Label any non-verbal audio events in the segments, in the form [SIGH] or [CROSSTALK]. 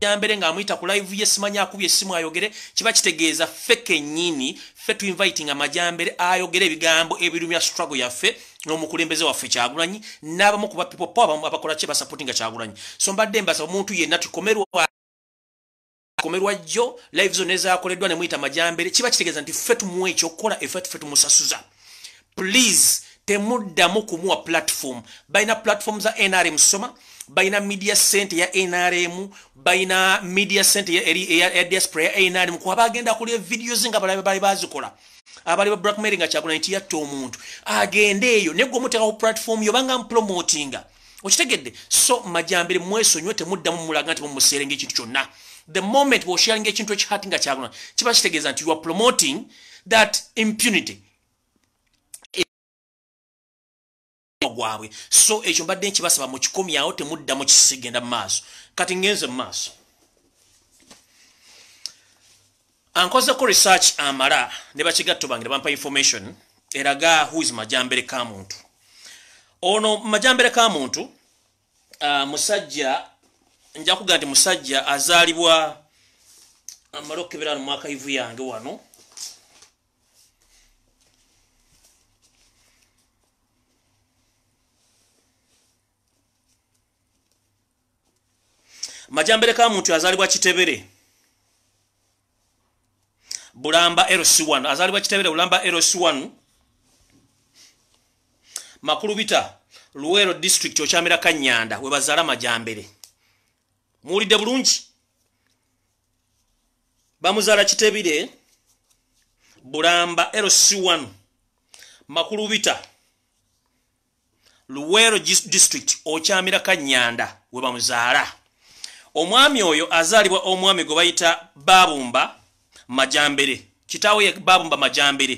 yambere ng'amuyita ku live ye simanyi akubye essimu ayogere kiba kitegeeza ffe kennyini ffe tuinviting amajambere ayogere ebigambo ebirumya struggle yaffe n'omukulembeze waffe kyagulanyi n'abamu kuba people power abakola kye basapoti nga kyagulanyi so mbadde mbasa omuntu yenna tukomerwa komerwa jjo live zone ezakoleddwa nemuyita amajambere kiba kitegeeza nti ffe tumuwa ekyokukola efe tufe tumusasuza please temuddamu kumuwa platform balina platform za nrm soma balina media sente ya nrm balina media sente eya diaspora ya nrm kuba bagenda kulya evidiozi nga balabe bali bazikola abali ba blackmari nga kyagunaiti yatta omuntu agende eyo ne gwe omuteekawo platifoomu yo banga mpromotinga okitegedde so majambere mwesonywe temuddamu mulaga nti mumuseerenga ekintu kyonna the moment bwosharinga ekintu ekihati nga kyagunaa kiba kitegeeza nti youare promoting that impunity gwabwe so ekyo mbadde nkibasaba mu kikumi awo temudda mu kisigenda mu maaso kati ngenze mu maaso ankozeko research amala ne bakigatto bange ne bampa information eraga whois majambere ka muntu ono majambere ka muntu uh, ah, musajja nja kuga nti musajja azaalibwa amala okukeberano mwaka ivu yange wano majambere ka muntu azalibwa kitebere bulamba rc1 azalibwa kitebere bulamba rc1 makulu bita luwero district okyamira kanyanda webazala majambere muwulidde bulungi bamuzaala kitebire bulamba rc1 makulu bita luwero district okyamira kanyanda webamuzaala omwami oyo azaalibwa omwami gwe bayita babumba majambere kitaawe ye babumba majambere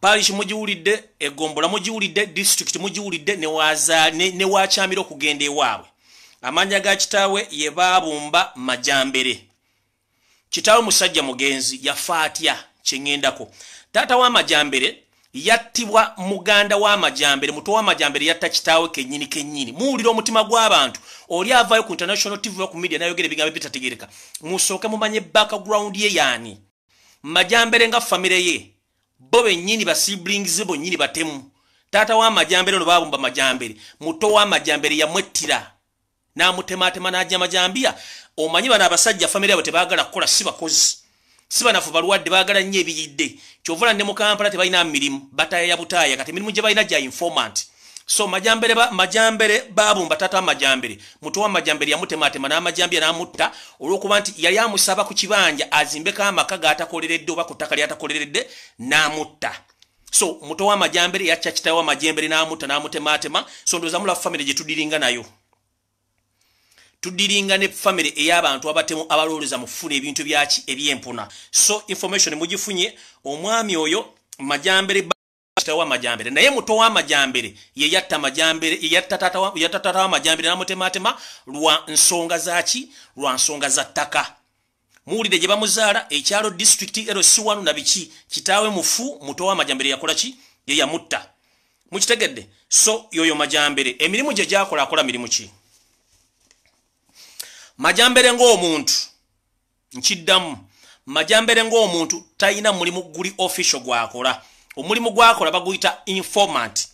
parish mugiwulidde egombola mugiwulidde disitulikiti mugiwulidde newakyamira ne, ne okugenda ewaabwe amanya ga kitaawe ye babumba majambere kitaawe musajja mugenzi yafa atya kyeŋŋendako taata w'amajambere yattibwa muganda w'amajambere muto w'amajambere yatta kitaawe kenyini kenyini muwulira omutima gw'abantu oli avaayo ku international tv ku media nayogera ebigambo ebitategereka musooke mumanye backgrawundi ye yaani majambere nga famire ye bo bennyini basiblingize bonnyini batemu taata w'amajambere no babumba majambere muto w'amajambere yamwettira n'amutematema n'ajja majambiya omanyi bano abasajja famire yabwe tebaagala kukola si bakozi si banafu balwadde baagala nnyo ebiyidde kyovula ne mu kampala tebalina mirimu bataaya ya butaaya kati emirimu gye balina gya informant so majambere ba, majambere babumba tata wamajambere muto wa majambere yamutematema n'amajambere n'amutta olwokuba nti yali amusaba ku kibanja azimbeko amaka g'atakoleredde oba ku ttaka lyatakoleredde n'amutta so muto wa majambere yacca kitawe wamajembere n'amutta n'amutematema so ndoozamulafu famire gye tudiringa nayo tudiringa ne famire eyabantu abatemu abaloleza mufuna ebintu byaki ebyempuna so information mujifunye omwami oyo majambere wa majambere naye muto wa majambere ye yatta majambere ye yatta tata wa majambere namutematema lwa nsonga zaki lwa nsonga za ttaka muwulire gye bamuzaala ekyalo district rc 1 na biki kitaawe mufu muto wa majambere yakola ki ye yamutta mukitegedde so yoyo majambere emirimu gye gyakola akola mirimu ki majambere ngaomuntu nkiddamu majambere ngaomuntu talina mulimu guli official gwakola omulimu gwakola baguyita informant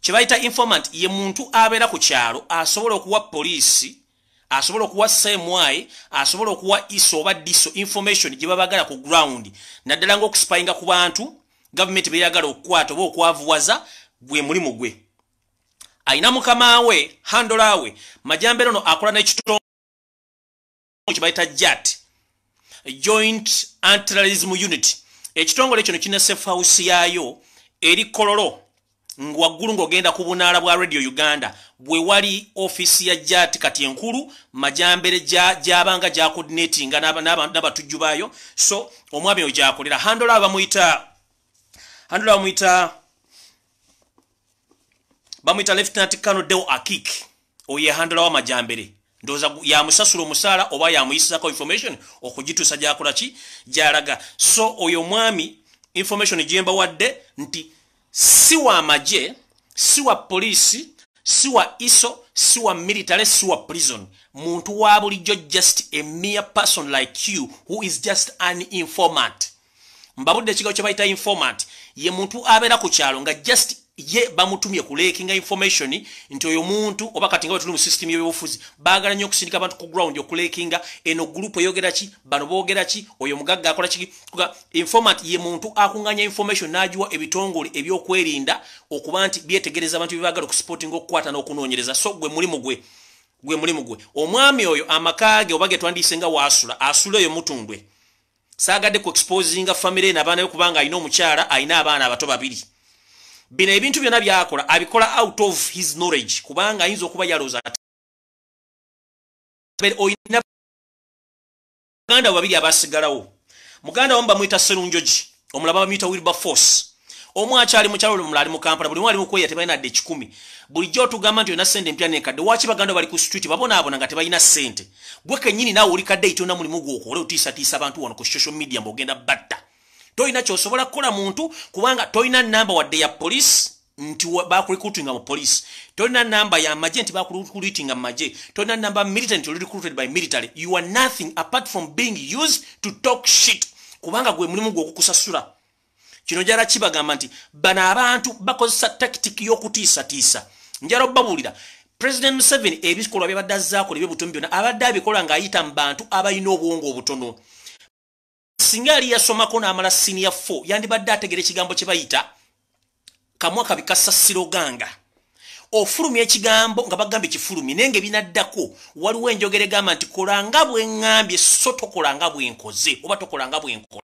kyebayita informant ye muntu abeera ku kyalo asobola okuwa poliisi asobola okuwa cmi asobola okuwa iso oba diso information gye babagala ku ground naddala ngaokusipayinga ku bantu gavumenti beyagala okukwata oba okwavuwaza gwe mulimu gwe ayina mukamawe handolawe majambere ono akola nekitono kibayita jat joint antralism unit ekitongole kino kina sefausi yaayo eri kololo ngwaggulu ng'ogenda ku bunaala bwa radio uganda bwe wali ofiisi ya jat kati enkulu majambere gyabanga ja, ja gyakodinatinga n'abatujju naba, naba baayo so omwami oyo gyakolera handola bamuyita handola bamuyita bamuyita lefitnant cano deo akik oyo ehandolawo amajambere ndoza yamusasula omusaala oba yamuyisizako information okugitusa gyakola ki gyalaga so oyo mwami information gyemba wadde nti si wa magye si wa poliisi si wa iso si wa military si wa prison muntu wa bulijjo just a mere person like you who is just an informant mbabudde ekigao kye bayita informant ye muntu abeera ku kyalo nga just ye bamutumye ku lekinga information nti oyo muntu oba kati nga batulimu system yebyobufuzi baagala nnyo okusindika abantu ku ground okulekinga eno gurupu eyogera ki bano boogera ki oyo mugagga akola ki kuga informat ye muntu akuŋŋanya information n'agiwa ebitongole ebyokwerinda okuba nti byetegereza abantu byebaagala okusipotinga okukwata n'okunoonyereza so gwe mulimu gwe gwe mulimu gwe omwami oyo amaka ge oba ge twandiise nga waasula asula oyo mutundwe saagadde ku exposinga famire eno abaana be kubanga alina omukyala alina abaana abato babiri bino ebintu byonna byakola abikola out of his knowledge kubanga ayinza okuba yalooza ati oyina muganda babiri abasigalawo muganda wamu bamwita serunjogi omulaba bamwita wilber force omw akyali mukyalo mula ali mukampala buli mu ali mukweya tebalina dde kikumi bulijjo otugamba nti olina sente empya nekadde waki baganda bali ku street babonaabona nga tebalina sente gwekennyini naawe olikadde eitonda mulimu gwokwo ole otiisatiisa abantu wano ku social media mbaogenda batta toyina kyosobola kukola muntu kubanga toyina namba wadde ya polisi nti bakurecruitinga mu polisi tolina namba ya maje nti bakurecruitinga mumaje tolina namba militant recruited by military you are nothing apart from being used to talk shit kubanga gwe mulimu gwokukusasula kino njala kibagamba nti bano abantu bakozesa tactic y'okutiisatiisa njala obabuulira president museveni ebikolwa byabadde azaakola ebyobutomi byonna abadde abikola ng'ayita mu bantu abalina obuwongo obutono singa yali yasomako n'amala siniya fo yandibadde ategera ekigambo kye bayita kamwaka bikassa siroganga ofulumya ekigambo nga bagamba ekifulumi naye nga ebinaddako waliwo enjogere egamba nti kolanga bwe ngambye so tokolanga bwe nkoze oba tokolanga bwe nkoze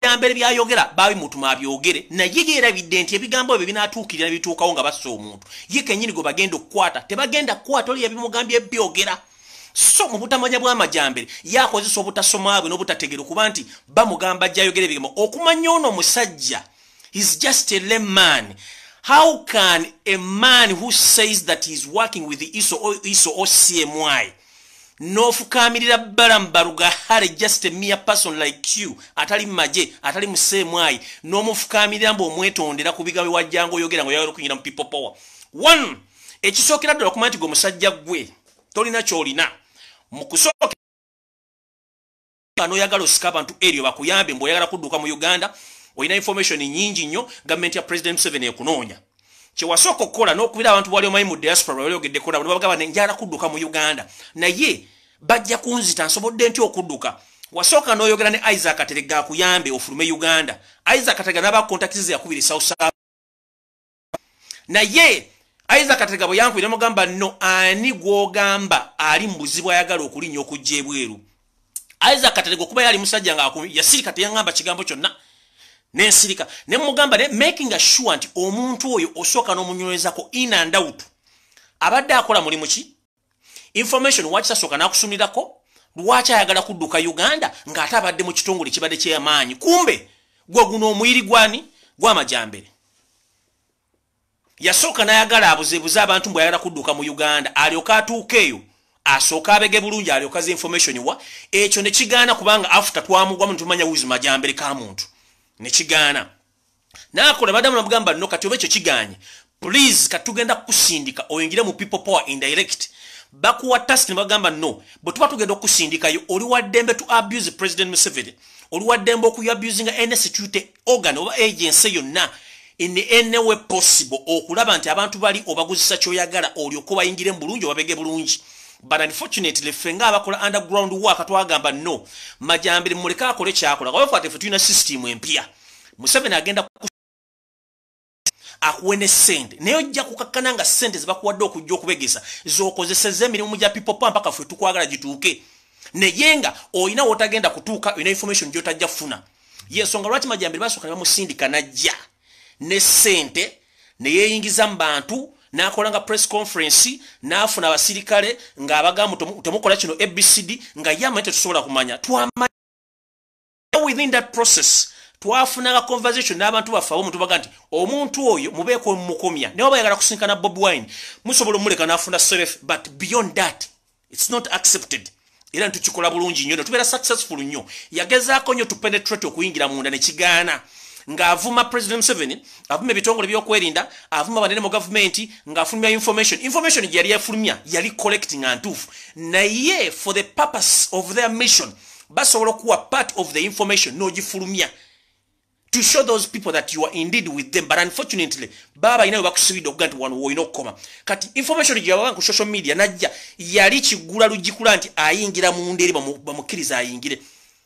ebigambo byayogera baawe mutuma abyogere naye ye erabidde nti ebigambo ebyo binaatuukirira ne bituukawo nga basse omuntu ye kenyini gwe bagenda okukwata tebagenda kukwata oli yabimugambye byogera so mubutamanya bwamajambere yakozesa obutasomabwe nobutategere kuba nti bamugamba jayogera ebigambo okumanya ono omusajja is just a leman how can a man who says that heis working with iso iso o cmy nofukamirira balamu barugahale just a mere person like you atali mumaje atali mu cmy nomufukamirira mbu omwetondera ku bigambo wajjanga oyogera ngu oyagala okuyingira mu people power one ekisookera ddala okumanya nti gwe omusajja gwe tolina kyolina mukusoke anoyagala osika abantu eryo bakuyambe mbe oyagala kudduka mu uganda olina information nyingi nnyo gavumenti ya president seven ekunoonya kyewasooka okukola n'okubira abantu bwali omanyi mu diaspora baliogeddeko nabo nibabagabane njala kudduka mu uganda naye bajja kunzita nsobodde ntya okudduka wasooka n'oyogera ne isaac aterega akuyambe ofulume uganda isaac aterega n'abakontakti ze yakubira south south naye aiza katika bo yangu ina mugamba no ani gwogamba ali mbuzibu ayagala okulinya okujebweru aiza katego kuba yali musajja nga yasirika te yangamba kigambo kyonna ne sirika ne mugamba ne making a sure nti omuntu oyo osoka n'omunyweza ko in and out abadde akola mulimu ki information watch sasoka nakusumirako lwaki ayagala kudduka uganda ng'ate abadde mu kitongole kibadde ky'amaanyi kumbe gwe guno omuyiri gwani gwamajambere yasooka n'ayagala abuzebuze abantu mbwe ayagala kudduka mu uganda alyoka atuuka eyo asooka abege bulungi alyoka ze information wa ekyo ne kigaana kubanga afuta twamugwamu netumanya wizi majambere ka muntu ne kigaana nakola badamu namugamba nno kati oba ekyo kiganye please katugenda kukusindika oyingire mu people power indirect bakuwa task ne bagamba no bwe tuba tugenda okusindikayo oli waddembe to abuse president museveni oli waddembe okuyabusinga institute organ oba agency yonna inenewe possible okulaba oh, nti abantu bali obaguzisa kyoyagala olyoko bayingire mbulungi obabege bulungi but unfortunately ffe ngaabakola underground waka twagamba no majambire muleke akole kyakola abafate ffe tulina system empya museveni agenda akuwe ne sente naye ojja kukakkana nga sente zebakuwadde okujja okubegesa zokozeseza emirimu gya people pa mpaka ffe tukwagala gituuke naye nga olina wootagenda kutuuka olina information gyotajja kufuna yensonga lwaki majambire basooka ne bamusindika najja ne ssente ne yeeyingiza mu bantu n'akola nga press conference n'afuna abasirikale ng'abagambu temukola kino abcd nga ye amanyi tetusobola kumanya twamanya within that process twafunanga conversation n'abantu baffe abomuntu baga nti omuntu oyo mubeeko mukomya naye wabayagala kusinkana bob wine musobola omuleka n'afuna serefe but beyond that its not accepted era ntukikola bulungi nnyo netubeera successful nnyo yagezaako nnyo tupenetrate okuyingira munda nekigaana ng'avuma president mseveni avuma ebitongole byokwerinda avuma banene mu gavumenti ng'afulumya information information gye yali yafulumya yali collecting antuufu naye for the purpose of their mission basobola okuwa part of the information n'ogifulumya to show those people that you are indeed with them but unfortunately baba inawe bakusibidde okuga nti wano woyina okukoma kati information gye yabaga ku social media najja yali kigula lugikula nti ayingira mundeeri bamukkiriza ayingire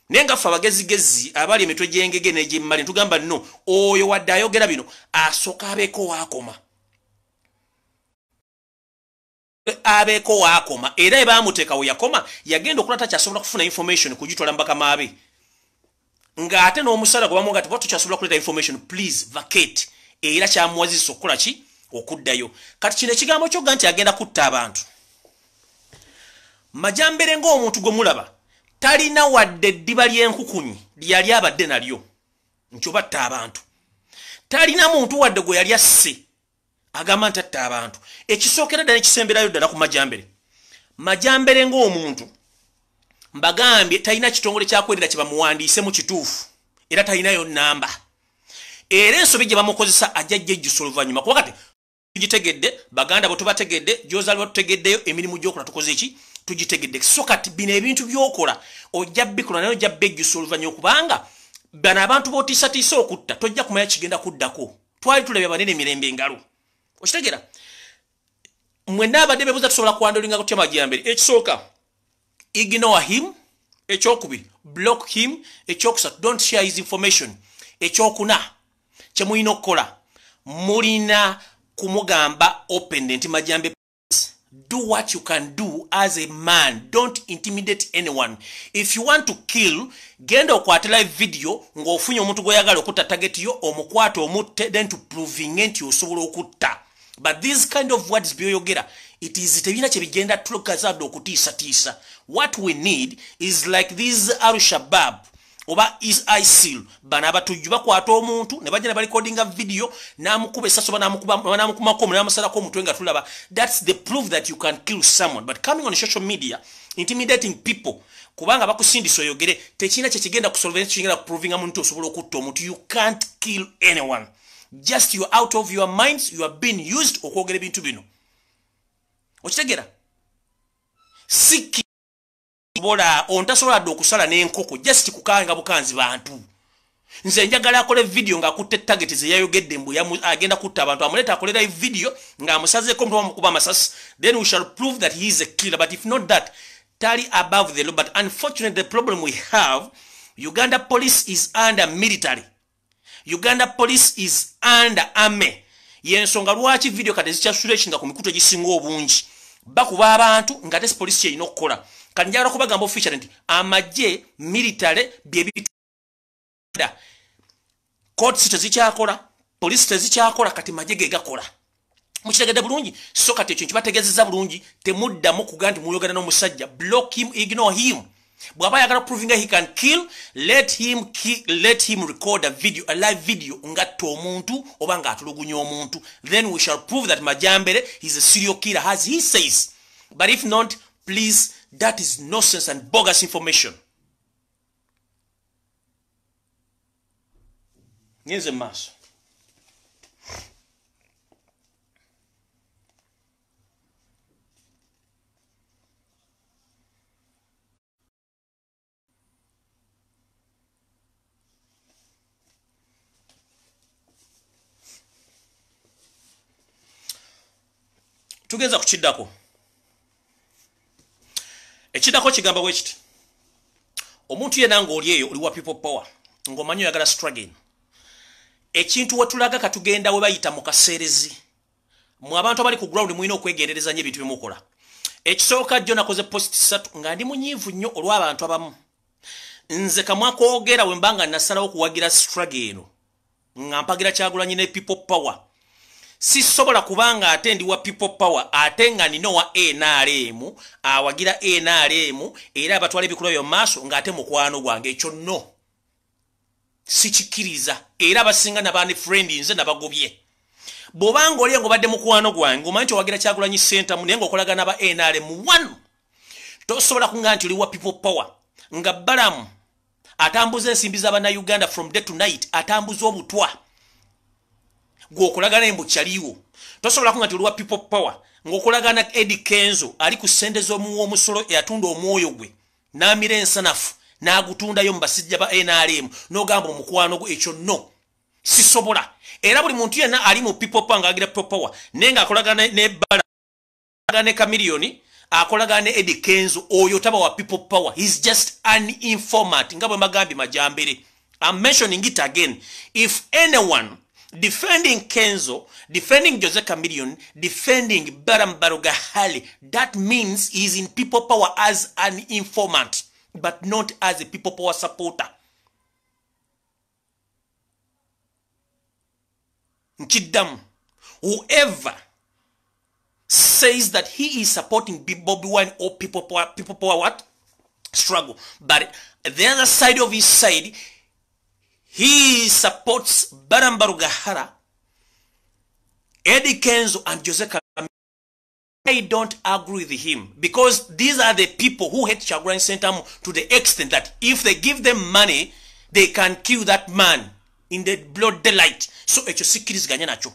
naye ngaffe abagezigezi abali emitwe gyengege negyemmali netugamba nno oyo wadde ayogera bino asoka abeeko waakoma abeeko waakoma era ebamuteekawe yakoma yagenda okula takyasobola kufuna information kugitwala mubakamaabe ngaate n'omusala gwe bamuga tiba tokyasobola kuleeta information please vacate era kyamuwazisa okukola ki okuddayo kati kino ekigambo kyogga nti agenda kutta abantu majambere ngaomuntu gwe mulaba talina wadde eddiba ly'enkukunyi lyali abadde nalyo nti oba tta abantu talina muntu wadde gwe yali asse agamba nti atta abantu ekisookera ddala nekisemberayo ddala ku majambere majambere ng'omuntu mbagambye talina kitongole kyakwerera kye bamuwandiise mu kituufu era talinayo nnamba era ensobi gye bamukozesa ajja jjejjusa oluvannyuma kuba kati gitegedde baganda bwe tubategedde gyozaali batutegeddeyo emirimu gy'okola tukoze eki tugitegedde so kati bino ebintu byokola ojja bikola naye ojja bejjusa oluvannyuma kubanga bano abantu b'otiisatiisa okutta tojja kumanya kigenda kuddako twali tulabye abanene emirembe engalo okitegera mwenna abadde bebuza tusobola kwandolinga kutya majambere ekisooka ignore him ekyokubiri block him ekyokusatu don't share his information ekyokuna kyemulina okukola mulina kumugamba opende nti majambe do what you can do as a man don't intimidate anyone if you want to kill genda okwate live video ng'ofunye omuntu gw'oyagala okutta target yo omukwate omutte then to proving nti osobola okutta but this kind of words byoyogera it is tebiina kyebigenda tulokazadde okutiisatiisa what we need is like this al shabab oba isil bana abatujju bakwata omuntu ne bajja ne balikodinga vidiyo n'amukuba esaso banamukumakomu n'amusalako omutwe nga tulaba thats the proof that you can kill someone but coming on social media intimidating people kubanga bakusindisa oyogere tekirina kyekigenda kusolvenkigenda kuprovinga muntu osobola okutta omuntu you can't kill anyone just you out of your minds you are being used okwogera ebintu bino okitegera siki sobola ontasobolade okusala n'enkoko jasiti kukanga bukanzi bantu nze njagala akole vidiyo ngaakutta etageti zeyayogedde mbwe agenda kutta abantu amuleeta akolera vidiyo ngaamusazeeko omuntu wamukuba amasasi then we shall prove that he is a killer but if not that tali above the law but unfortunately the problem we have uganda police is under military uganda police is under ame yensonga lwaki vidiyo kate zikyasula ekinga ku mikutu egisinga obungi bakuba abantu nga tesi polisi yeyina okukola kati njagala okubagamba officially nti amagye militare byebibitda kotisi tezikyakola polisi tezikyakola kati magye ge gakola mukitegedde bulungi so kati ekyo nkibategezeza bulungi temuddamu kugaa nti muyogana n'omusajja block him ignore him bw'aba ayagala provinga he can kill let him, ki, let him record a video a live video ngatta omuntu oba ng'atulugunya omuntu then we shall prove that majambere is a serial killer as he says but if not please That is nonsense and bogus information. Ngenze maso. tugenza kukiddako ekiddako kigamba wekiti omuntu yenna ngaoli eyo oliwa people power ngaomanyi oyagala strugin ekintu wetulaga katugenda we bayita mu kaseerezi mwe abantu abali ku ground mulina okwegendereza nyo ebintu byemukola ekisooka jjo nakoze posti satu nga ndi munyiivu nnyo olw'abantu abamu nze kamwakoogera we mbanga nasalawo okuwagira strug eno nga mpagira kyagulanyi ne people power sisobola kubanga ate ndi wa people power ate nga nina owa nrm awagira nrm era abatwala ebikulo byo maaso ngaate mukwano gwange ekyo no sikikiriza era abasinga nabani frendi nze nabagobye bwobanga oli nga obadde mukwano gwange omanyi nti owagira kyagulanyi senta mu naye nga okolagana aba nrm one tosobola kunga nti oli wa people power nga balamu atambuza ensimbi z'abannauganda from day to night atambuza obutwa gw'okolagana embo kyaliiwo tosobolako nga tioluwa people power ng'okolagana edi kenzo ali ku ssente z'omuwoomusolo eyatunda omwoyo gwe n'amira ensanafu n'agutundayo mu basijja ba nrm n'ogamba omukwano gwe ekyo no sisobola era buli muntu yenna ali mu people power ng'agira people power naye ng'akolagana nebbala ne kamiliyoni akolagana ne edi kenzo oyo taba wa people power heis just an informat nga bwe mbagambye majambere am mentioning it again if anyone defending Kenzo, defending Jose Chameleon, defending Baram Barugahali. That means he's in people power as an informant, but not as a people power supporter. Nchidam, whoever says that he is supporting Bobby Wine or people power, people power what? Struggle. But the other side of his side he supports barambaru gahara edi kenzo and jose I don't agree with him because these are the people who hate Chagrin Sentamu to the extent that if they give them money, they can kill that man in the blood daylight. So echo sikiriz ganya nacho.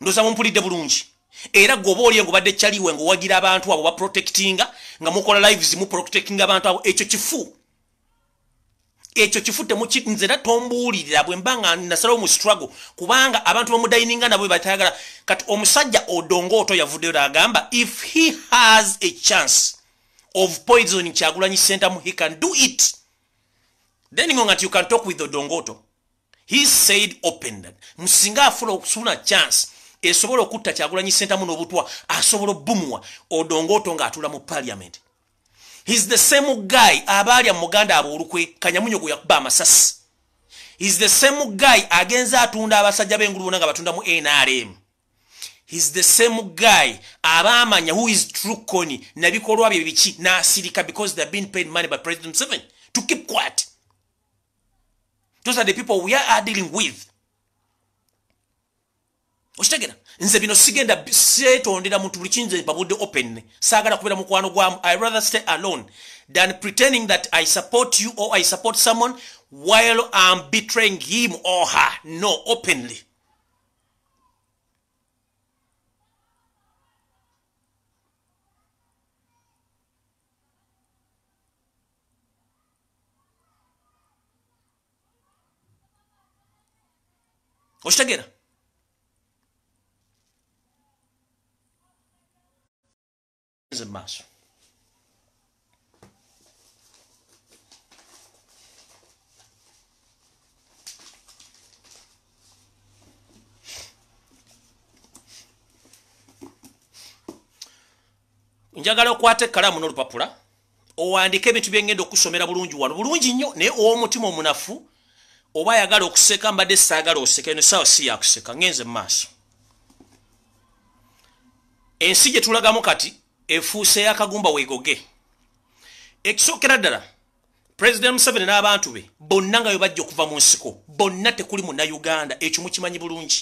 Ndo sa mumpuli devil unji. Era gobole yengu bade chali wengu wagira abantu wa protectinga. Nga mokola lives mu protectinga abantu wa echo chifu. ekyo kifudde nze era tombuulirira bwe mba nga nasalawo mu struggle kubanga abantu bamudayininga nabwe batayagala kati omusajja odongooto yavuddeyo agamba if he has a chance of poison kyagulanyi centemu he can do it then nga nti you can talk with odongooto he said opened musinga afula okusuna chance esobola okutta kyagulanyi centemu n'obutwa asobola obumuwa odongooto ng'atula mu paliament He's the same guy abali amuganda abolukwe kanyamunyogo yakuba amasasi. He's the same guy agenza atunda abasajja b'engulu nga batunda mu NRM. He's the same guy abamanya who is true coni nabikolwa bye biki n'asirika because they've been paid money by President Seven to keep quiet. Those are the people we are dealing with. Ostegera. nze bino sigenda seetondera muntu buli kinze babudde open saagala kubera mukwano gwamu i rather stay alone than pretending that i support you or i support someone while i'm betraying him or her no openly okitegeera is a mess. njagala okwata ekalamu n'olupapula owandika ebintu byengenda okusomera bulungi wano bulungi nnyo naye owomutima omunafu oba ayagala okuseka mbadde saagala oseka eno saawa si yakuseka ngenze mu maaso ensi gye tulagamu kati efuuse yakagumba weegoge ekisookera ddala president museveni n'abantu be bonna nga bwe bajja okuva mu nsiko bonna tekuli munnauganda ekyo mukimanyi bulungi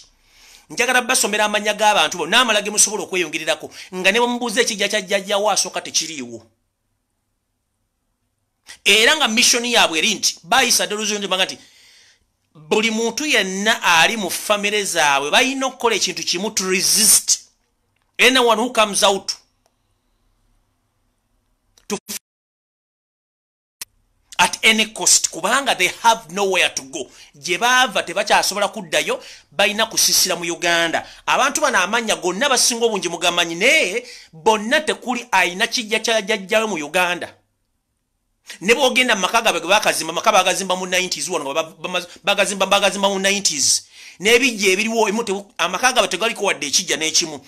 njagala basomera amanya g'abantu bo naamala ge musobola okweyongererako nga ne bamubuuza ekijja kyajjajjawo asooka tekiriiwo era nga missioni yaabwe eri nti bayisa ddaluzibanga nti buli muntu yenna ali mu famire zaabwe balina okukola ekintu kimu to resist anyone who comes out to at any cost kubanga they have nowhere to go gye baava tebakyasobola kuddayo balina kusisira mu uganda abantu bano amanya gonna basinga obungi mugamanyi naye bonna tekuli ayina kijja kyajajjayo mu uganda ne bwogenda mu maka gabe gebakazimba maka bagazimba mu 90s wano bagazimba bagazimba mu 90s n'ebijja ebiriwo emu amaka gabe tegaliko wadde ekijja n'ekimu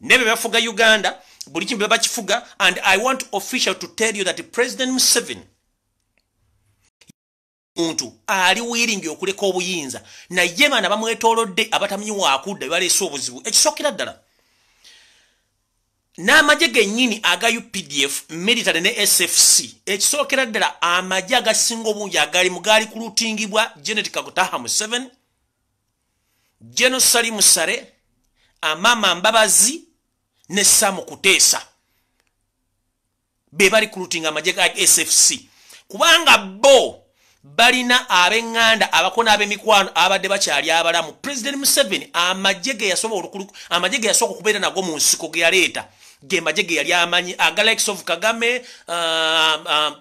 ne be bafuga uganda buli kimu bakifuga and i want official to tell you that president mseven muntu ali wiringi okuleka obuyinza naye baana bamwetolodde abatamyiwakudda ebaleese obuzibu ekisookera ddala n'amagye gennyini aga updf military ne sfc ekisookera ddala amagye agasinga obungi agalimu gaali kulutingibwa genetikakutaha mu 7 genosali musare amama mbabazi nessa mu kuteesa be balikrutinga amaje ga sfc kubanga bo balina abeŋŋanda abakona ab'emikwano abadde bakyali abalamu president museven amaje ge yasooka okubeera nago mu nsiko ge yaleeta ge maje ge yali amanyi uh, aga likes of kagame uh, uh,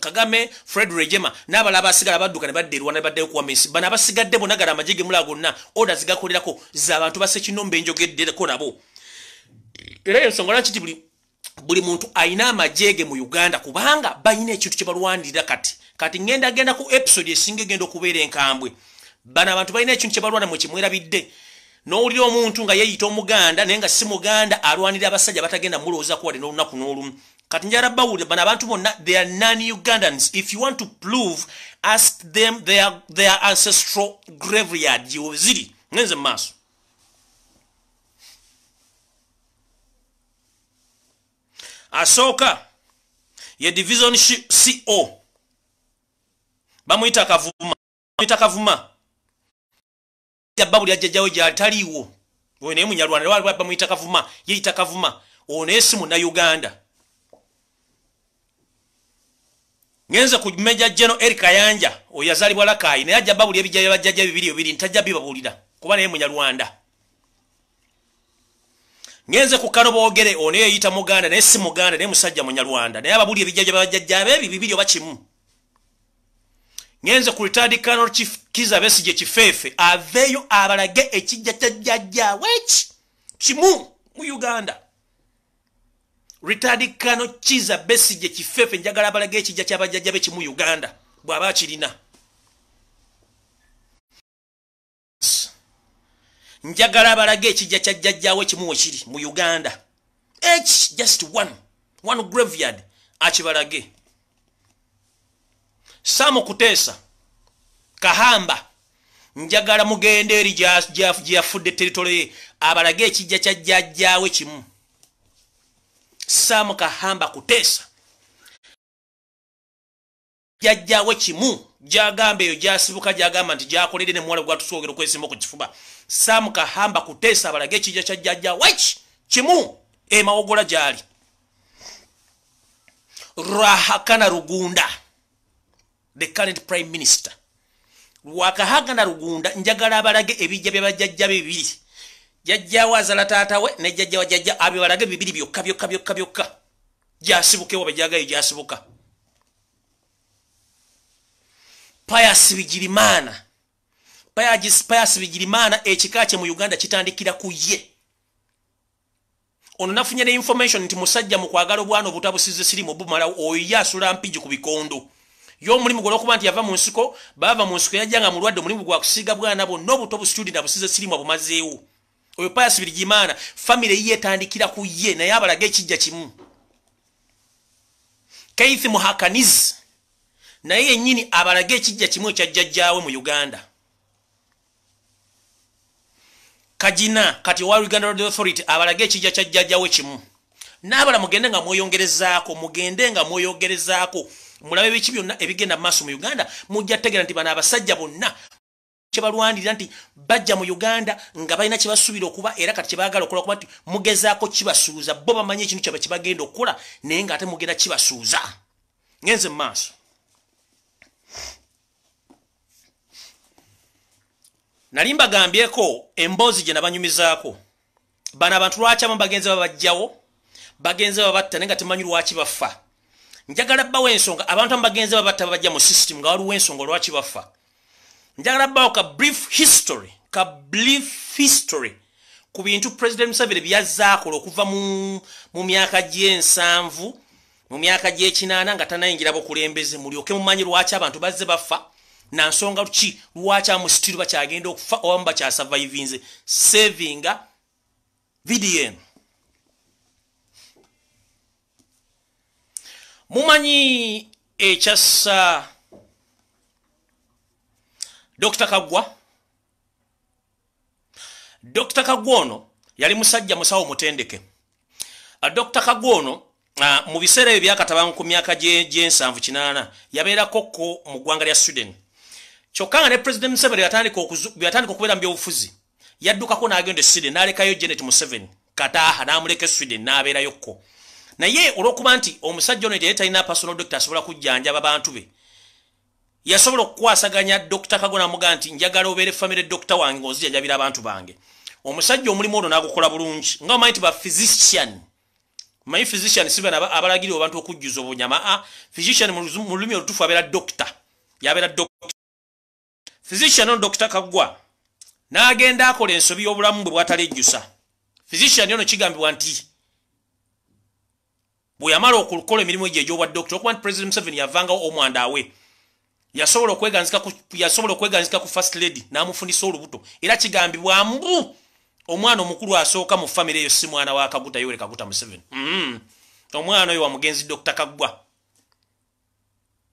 kagame fred regema n'abala abasigala badduka ne baddeerwana baddeyo kuwa mensi bana abasigadde bonagala amaje ge mula gonna oda zigakolerako zaabantu basekinomba enjogeddeko nabo era ensonga nti buli buli muntu ayina amajege mu uganda kubanga bayina ekintu kyebalwanirira kati kati ngenda genda ku episode esinga egenda okubeera enkambwe bano abantu balina ekintu kyebalwana mwekimwerabidde nowulira omuntu nga yeeyita omuganda naye nga si muganda alwanira abasajja batagenda mulowooza kuwadde n'olunaku n'olumu kati njala bawulira bano abantu bonna theyar non ugandans if you want to prove ask them their, their ancestral graveyard gyeweziri ngenze mu maaso asooka ye division co bamuyita kavumaita kavuma jabba buli ajjajjawe gyali taliiwo oyo naye munyalwanira wali bamuyita kavuma yeyita kavuma onaye si munnauganda ngenze ku meja geno eri kayanja oyo yazalibwa lakayi naye ajjabba buli ebijja bya bajjajja bibiri ebiri ntajja bibabuulira kuba naye munyalwanda ngenze ku kaloboogere ono yeyita muganda naye si muganda naye musajja munyalwanda naye ababuli ebijjajja babajjajjaba ebyo bibiri oba kimu ngenze ku retadi canol chief kiza besi gye kifeefe aveeyo abalage ekijja kyajjajja weki kimu mu uganda retadi canol kiza besi gye kifeefe njagala abalage ekijja kyabajjajja be kimu uganda bw'aba kirina njagala abalage ekijja kya jjajjawo kimu we kiri mu uganda ek just one one graveyard akibalage samu kuteesa kahamba njagala mugende eri gyeyafudde teritole ye abalage ekijja kya jjajjawo kimu samu kahamba kuteesa jjajjawo kimu gyagamba eyo gyasibuka gyagamba nti gyakolere ne muwala gwatusogera okwesimba ku kifuba samu kahamba kuteesa abalaga ekijja kya jjajja wek kimu emawogola gyali rahakana rugunda the current prime minister wakahagana rugunda njagala abalage ebijja byabajjajja bibiri jjajjawe azala taatawe ne jjajjawa jjajja abyo balage bibiri byokka byokka byokka byokka gyasibukewo bajagayo gyasibuka, byoka, byoka, byoka. payas bigirimaana payas bigirimaana ekika kye mu uganda kitandikira ku ye ono nafunye ne information nti musajja mukwagala obwana obutabusize sirimu bumalawo oyo ye asula mpiji ku bikondo yomulimu golwokuba nti yava mu nsiko bava mu nsiko yajja nga mulwadde omulimu gwa kusiiga bwana bonna obuto obusitudina busize sirimu abumazeewo oyo payas birigimaana famire yiye etandikira ku ye naye abalaga ekijja kimu kaith muhakanizi naye yennyini abalage ekijja kimu ekyajjajjaawe mu uganda kagina kati wa uganda road authority abalage ekijja kyajjajjawe kimu naabala mugende nga mweyongerezaako mugende nga mweyongerezaako mulabe biki byonna ebigenda mumaaso mu uganda mujja tegera nti bano abasajja bonna kyebalwandirira nti bajja mu uganda nga balina kyebasuubira okuba era kati kyebagala okola kuba nti mugezaako kibasuuza bo bamanyi ekintu kyaba kyebagenda okukola naye nga ate mugenda kibasuuza ngenze mu maaso nali mbagambyeko emboozi gye nabanyumizaako bano abantu lwaki amu bagenze babajjawo bagenze babatta naye nga temanyi lwaki bafa njagala bbawo ensonga abantu amu bagenze babatta babajja mu system nga waliwo ensonga lwaki bafa njagala bbawo ka brief history ka brief history ku bintu president musavire byazaakola okuva mu myaka gy'ensanvu mu myaka gy'ekinaana nga tanayingira bukulembeze mulyoke mumanyi lwaki abantu bazze bafa na nsonga luki lwaki amusitiru bakyagenda okufa owamu bakyasavivinze savinga vdn mumanyi ekyassa dokita kagwa dokita kagwa ono yali musajja musawo mutendeke dokita kagwa ono mu biseera ebyo byakatabanku ku myaka gy'ensanvu kinaana yabeerako ko mu ggwanga lya sweden kyokka nga ne president museveni bweyatandika okubeera mu byobufuzi yaddukako n'agenda e sweden n'alekayo janet museveni kataaha n'amuleka e sweden n'abeerayokko naye olw'okuba nti omusajja ono teyali talina personal doctor asobola kujjanjaba bantu be yasobola okukwasaganya dokita kago namuga nti njagala obeere efamire dokita wange ngaozijjanjabira abantu bange omusajja omulimu ono n'agukola bulungi nga omanyi ti ba physician mayi physician sibe abalagiri abantu okujjuza obunyama a ah, physician mu lulimi olutufu abeera dokita yabeera dokita physician ono dr kagwa n'agenda akola ensobi y'obulamu bwe bwatalejjusa physician ono kigambibwa nti bwe yamala okukola emirimu egyo egy'obwa dr okuba nti president mseven yavangawo omwanda we yasobola okweganzika yasobola okweganzika ku first lady n'amufunisa olubuto era kigambibwa mbu omwana omukulu asooka mu famiry eyo si mwana wa kaguta yoole kaguta museven mm. Mm-hmm. omwana oyo wamugenzi dr kaggwa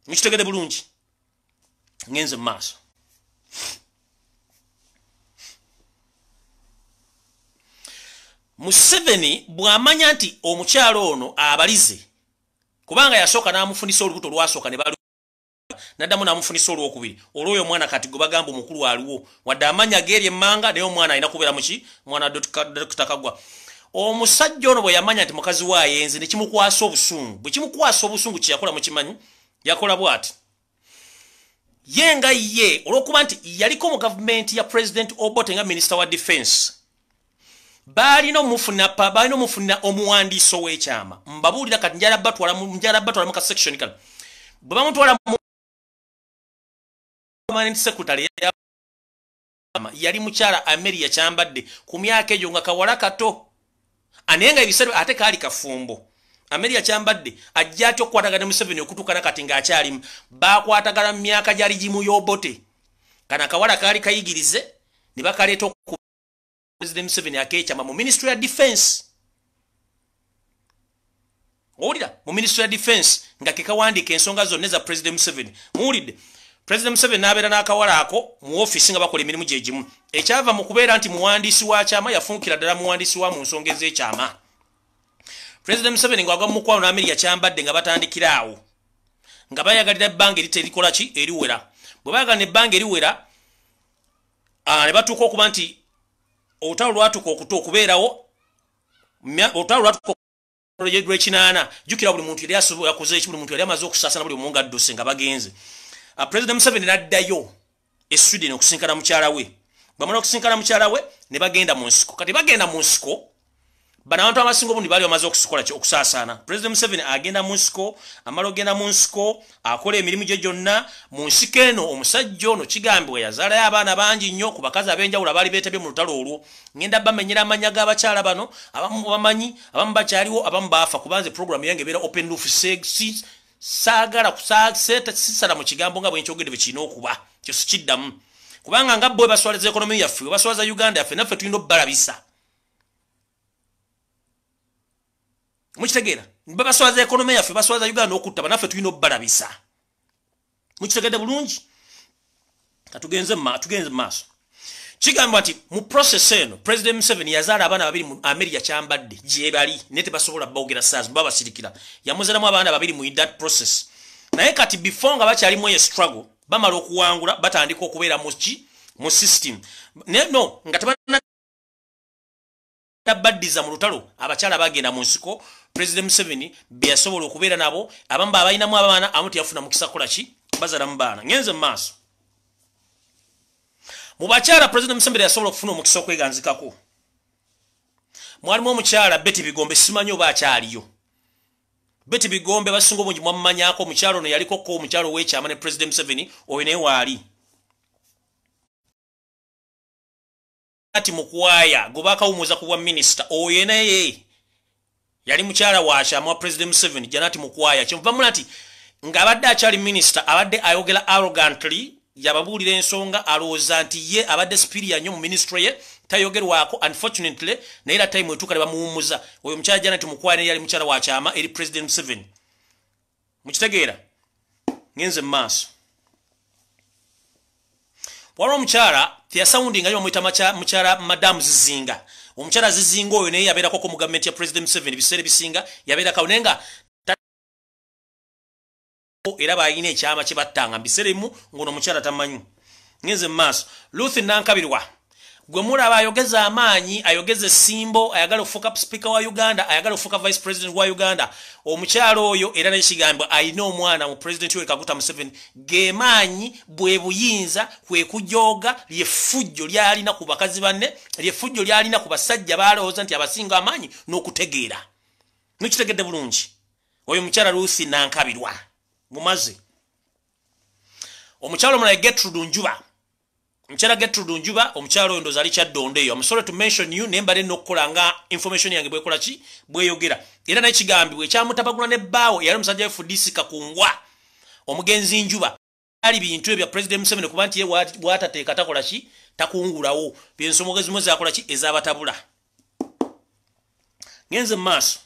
mukitegere bulungi ngenze mu maaso museveni bw'amanya nti omukyalo ono abalize kubanga yasooka n'amufunisa olubuto lwasooka ne bal naddamu n'amufunisa olwokubiri olwoyo omwana kati gwe bagamba omukulu aliwo wadde amanya ag'eri emmanga naye omwana alina kubeera muki mwana dotakagwa omusajja ono bwe yamanya nti mukazi we ayenze nekimukwasa obusungu bwe kimukwasa obusungu kyeyakola mukimanyi yakola bw'ati ye nga ye olwokuba nti yaliko mu gavumenti ya president obote nga minisita wa defense baalina omufuna pa baalina omufuna omuwandiiso w'ekyama mbabuulira kati njalabatwalamu kasection kano bwe bamutwala permanent secretary yali mukyala ameri yakyambadde ku myaka egyo nga kawala kato anaye nga ebiseera ate kaali kafumbo ka ameri akyambadde ajja atya okukwatagana ne museveni okutuukana kati ng'akyalimu bakwatagana mu myaka gyali gimu yobote kana kawala kaali kayigirize ne bakaleeta okupresident museveni akeekyama mu ministry ya defense owulira mu ministry ya defense nga kekawandiika ensonga zonna za president museveni muwulidde president museveni n'abeera n'akawala ako mu ofiisi nga bakola emirimu gyegimu ekyava mu kubeera nti muwandiisi wa kyama yafunkira ddala muwandiisi wa mu nsonga ez'ekyama president museveni ngaagwa mumukwano n'amiri yakyambadde nga batandikira awo nga bayagalira ebbanga eritelikola ki eriwera bwe bayagala nebbanga eriwera ah, ne batuuka okuba nti olutalo lwatuka okuta okubeerawo olutalo lwatuka lwekinaana jjukira buli muntu yali asobolakuza eki buli muntu yali amaze okusaasana buli omunga dduse nga bagenze ah, president museveni n'addayo e sweden okusinkana mukyala we bamala okusinkana mukyala we ne bagenda mu nsiko kati bagenda mu nsiko bano abantu abasinga obundi baali bamaze okusikola okusaasaana president museveni agenda mu nsiko amala ogenda mu nsiko akola emirimu gye gyonna mu nsiko eno omusajja ono kigambi we yazaalayo abaana bangi nnyo ku bakazi ab'enjawulo abaali beetabye mu lutalo olwo ngenda bamenyera amanya g'abakyala bano abamu bamanyi abamu bakyaliwo abamu baafa kubanze puroguramu yange ebeera open ofisesi saagala sisala mu kigambo nga bwe nkyogedde bwe kirina okuba kyo sikiddamu kubanga nga bwe baswaliza ekonomi yaffe we baswaliza uganda yaffe naffe tulina obbalabisa mukitegeera babaswaza ekonome yaffe baswaza uganda okutta banaffe tulina obbalabisa mukitegedde bulungi katugenze tugenze mumaaso kigamba nti mu process eno president museveni yazaala abaana babiri mu ameria kyambadde gyebali naye tebasobola bawogera saazi babasirikira yamuzeramu abaana babiri mu that process naye kati before nga bakyalimu eyo struggle bamala okuwangula batandika okubeera mu ki mu system naye no nga tebana tabaddiza mu lutalo abakyala bagenda mu nsiko president museveni beyasobola okubeera nabo abamu baabalinamu abaana amu teyafuna mukisa kukola ki bazala mu baana ngenze mu maaso mu bakyala president museveni yasobola okufuna omukisa okweganzikako mwalimu omukyala beti bigombe simanyi oba akyaliyo beti bigombe basinga obungi mwamumanyako omukyala ono yaliko ko omukyala ow'ekyama ne president museveni oyo naye waali kati mukwaya gwebakawumuza ku bwa minisita oyo naye yali mukyala waasha mwa president museveni janati mukwaya kyemuvamula nti ng'abadde akyali minisita abadde ayogera arrogantly yababuulira ensonga alowooza nti ye abadde spiria nnyo mu minisitule ye tayogerwako unfortunately naye era time etuuka ne bamuwumuza oyo mukyala janati mukwaya naye yali mukyala wa kyama eri president museveni mukitegeera ngenze mu maaso waliwo omukyala teyasawundi nga yomuyita mukyala madamu zizinga omukyala zizinga oyo naye yabeerako ku mugavumenti ya president museveni biseera ebisinga yabeerakawo naye nga era balina ekyama kye battanga mu biseera ebimu ngaono omukyala tamanyi ngenze mu maaso luth nankabirwa gwe mulaba ayogeza amaanyi ayogeza essimbo ayagala ofuuka sipiika wa uganda ayagala ofuuka vice president wa uganda omukyalo oyo era nekigambo ayina omwana mu president yekaguta museveni gemaanyi bwe buyinza kwe kujooga lyefujjo lyalina ku bakazi banne lyefujjo lyalina ku basajja balowooza nti abasinga amaanyi n'okutegeera nikitegedde bulungi oyo mukyala luusi nankabirwa mumaze omukyalo omulala getrud njuba mukyala getrude njuba omukyala oyo ndoozi ali kyaddondo eyo amusobole to mention you naye mbadde nokukola nga information yange bwekola ki bweyogera era naye kigambi bwekyamutabagula nebbaawo eyali omusajja wefudisi kakungwa omugenzi njuba ali bintu ebya president museveni kuba nti ye bwatateeka takola ki takungulawo byensomoga ezimu ezakola ki ezabatabula genze mumaaso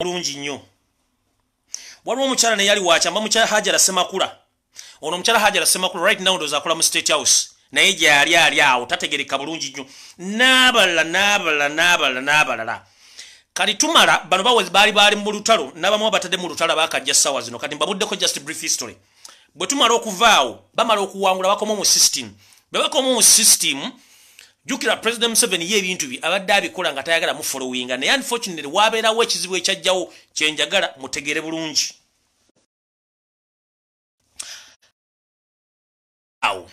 bulungi nnyo waliwo omukyala naye ali wakyamba mukyala hajara semakula ono omukyala hajara semakulu right now ndoza akola mu state house naye gyali ali awo tategereka bulungi nnyo n'abalala n'abalala n'abalala n'abalala kati tumala bano baali baali mu lutalo n'abamu abatadde mu lutalo abaakajja sawa zino kati mbabuddeko just brief history bwe tumala okuva awo bamala okuwangula bakomo mu system bwe bakomo mu system jukira president mseven ye ebintu bi abadde abikola nga tayagala mufollowinga naye unfortunately waabeerawo ekizibu ekyajjawo kyenjagala mutegere bulungi awo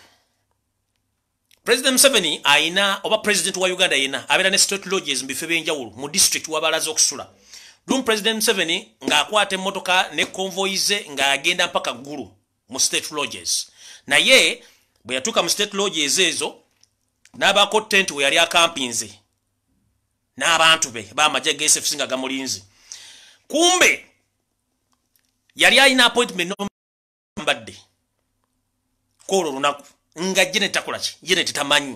president museveni ayina oba president wa uganda yena abeera ne state lodges mubifo ebyenjawulo mu district wabalaze okusula dum president museveni ng'akwata emmotoka ne konvoyize ng'agenda mpaka ggulu mu state lodges naye bwe yatuuka mu state lodges ezo n'abako tent we yali akampinze n'abantu be bamajje ga sfc nga gamulinzi kumbe yali ayina appointment nombadde no kwolwo olunaku nga janet takola ki janet tamanyi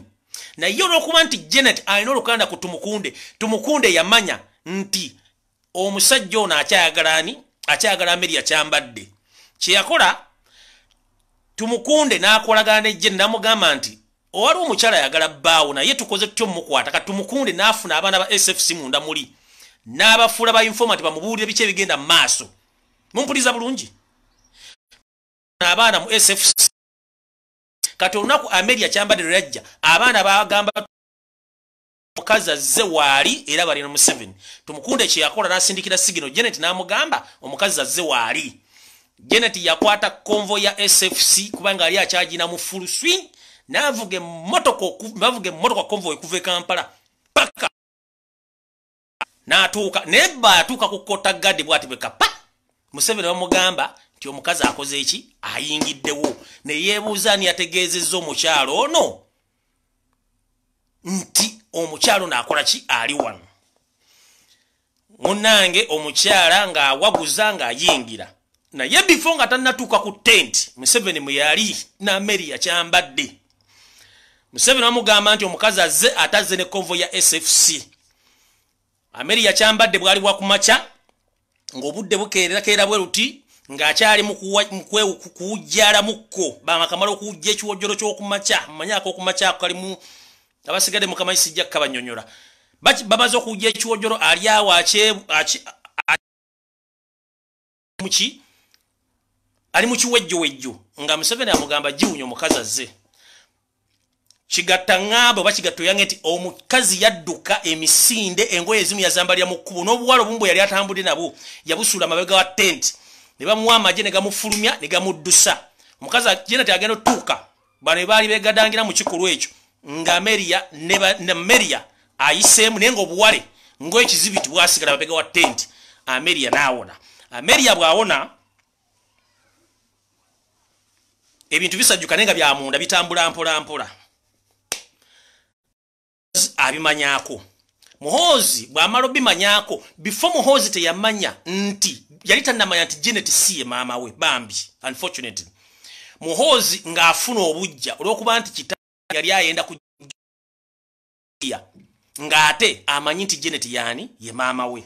naye olwokuba nti janet alina olukanda ku tumukunde tumukunde yamanya nti omusajja ono akyayagalani akyayagala meri akyambadde kyeyakola tumukunde nakolagana nejene namugamba nti owali omukyala ayagala bbaawo naye tukoze tutya omumukwata ka tumukunde nafuna abaana ba sfc munda muli n'abafuula ba informanti bamubuulira biki ebigenda mu maaso mumpuliza bulungi abaana mu sfc kati olunaku amerya kyambadde lwelajja abaana bagamba omukazi azze waali era balina museveni tumukunde kyeyakola nasindikira sigino genet namugamba omukazi azze waali genet yakwata konvo ya sfc kubanga ali akyagina mu fulusi navuga emotoka konvo ekuva ekampala paka natuuka naye bbe atuuka ku kota gadi bwati bwekapa musebere bamugamba nti omukazi akoze eki ayingiddewo neyeebuuza ani yategeezezza omukyalo ono nti omukyalo naakola ki ali wano munange omukyala ng'awaguza ng'ayingira naye bifo nga tannatuuka ku tenti museveni muyali nameri yakyambadde museveni bamugamba nti omukazi azze atazze ne konvo ya sfc ameri yakyambadde bwali bwakumaca ng'obudde bukeerakeera bweruti ng'akyali mukuwujjala mukko bamakamala okuwujja ekiwojjolo ky'okumakya mumanyako okumakya ako kalimu abasigadde mukama isijja kukabanyonyola bamaze okuwujja ekiwojjolo ali awo ali mukiwejjowejjo nga museveni amugamba giwunya omukazi azze kigattaŋŋaabo oba kigattoyange nti omukazi yadduka emisinde engoye ezimu yazambalira mu kkubo n'obuwala obumu bwe yali atambudde nabwo yabusuula mabe ga wa tenti ne bamuwa amagye ne gamufulumya ne gamuddusa omukazi jena ti agenda otuuka bano ebaali begadangira mu kikolwa ekyo nga meriya na meriya ayiseemu naye ngaobuwale ngoye ekizibi tibwasigala mabega wa tenti ameriya n'awona ameriya bw'awona ebintu bisajjuka naye nga bya munda bitambula mpola mpola abimanyako muhoozi bw'amala obimanyako before muhoozi teyamanya nti yali tannamanya nti genet si ye maama we bambi unfortunately muhoozi ng'afuna obujja olw'okuba nti kita yali ayenda ku ng'ate amanyi nti genet yaani ye maama we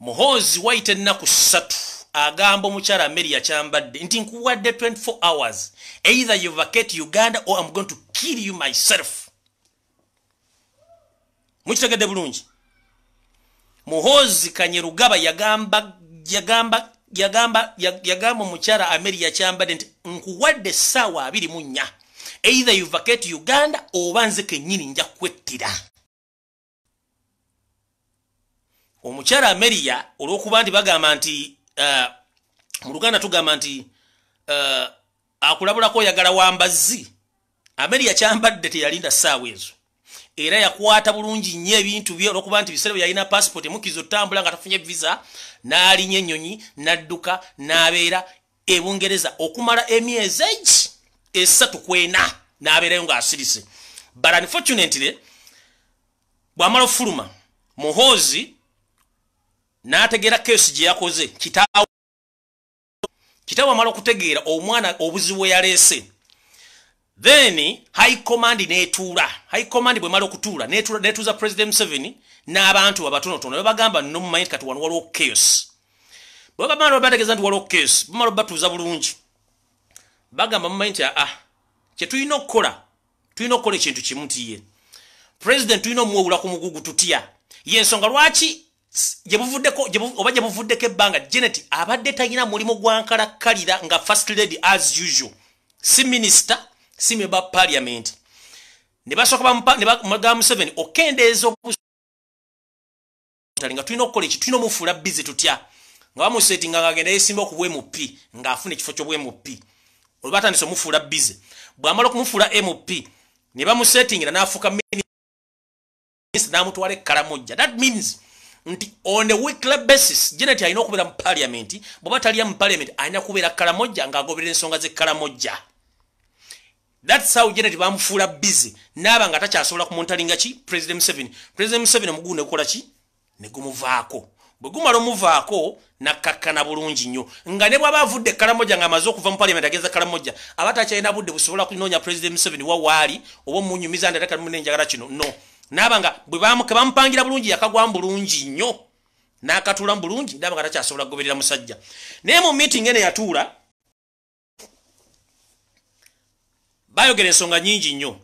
muhoozi waite ennaku ssatu agamba omukyala mary yakyambadde nti nkuwadde 24 hours either you vacate uganda or am going to kill you myself mukitegedde bulungi muhoozi kanyerugaba yagamba yagamba yagamba yagamba omukyala ameri yakyambadde nti nkuwadde essaawa abiri mu nnya eithe uvacate uganda oba nzeka ennyini nja kwettira omukyala ameriya olwokuba nti bagamba nti uh, mu luganda tugamba nti uh, akulabulako oyagala wambazzi ameriya kyambadde teyalinda ssaawa ezo era yakwata bulungi nnyo ebintu bye olwokuba nti biseera bwe yalina passipoti emukkiriza otambula nga tafunye visa n'alinya ennyonyi n'adduka n'abeera e bungereza okumala emyezi egi esatu kwena n'abeerayo ng'asirise but unfortunately bw'amala ofuluma muhoozi n'ategeera kesi gye yakoze kitaawe kitaawe amala okutegeera omwana obuzibu we yaleese then high command netuula high command bwemala okutuula netuuza president mseven n'abantu abatonotono babagamba nomumanyi ti kati wano waliwo kaos bwebamala bategeeza nti waliwo kaos bamala obatuuza bulungi bagamba mumanyi nti aa ah, ah, kyetulina okukola tulina okukola ekintu kimu tiye president tulina omuwewula ku mugugu tutya yensonga lwaki oba gye buvuddeko ebbanga genet abadde talina mulimu gwankalakkalira nga first lady as usual si minister simi ba parliament ne basoka ba mpa ne ba mugam 7 okendeza okutalinga tuino college tuino mufula busy tutya nga mu setting nga agenda esimba ku MP nga afune kifo kyo MP olubata ndiso mufula busy bwamala ku mufula MP ne ba mu setting na afuka minister na mutwale karamoja that means nti on a weekly basis jenet ayinokubira mu parliament bobata lya mu parliament ayinakubira karamoja nga agobira ensonga ze karamoja thats how jenet bamufuula busy naaba nga takyasobola kumuntalinga ki president museven president museven omugunda ekukola ki negumuvaako bwe gumala omuvaako nakkakkana bulungi nnyo nga ne bwaba avudde ekalamoja nga amaze okuva mu paliament agenza kalamoja aba takyalina budde busobola kunoonya president museven wawaali oba omunyumiza nti atakalimu nenjagala kino no naaba nga bwe bamupangira bulungi yakagwamu bulungi nnyo nakatuulamu bulungi naaba nga takyasobola kugoberera musajja naye mu meeting ene yatuula bayogera ensonga nyingi nnyo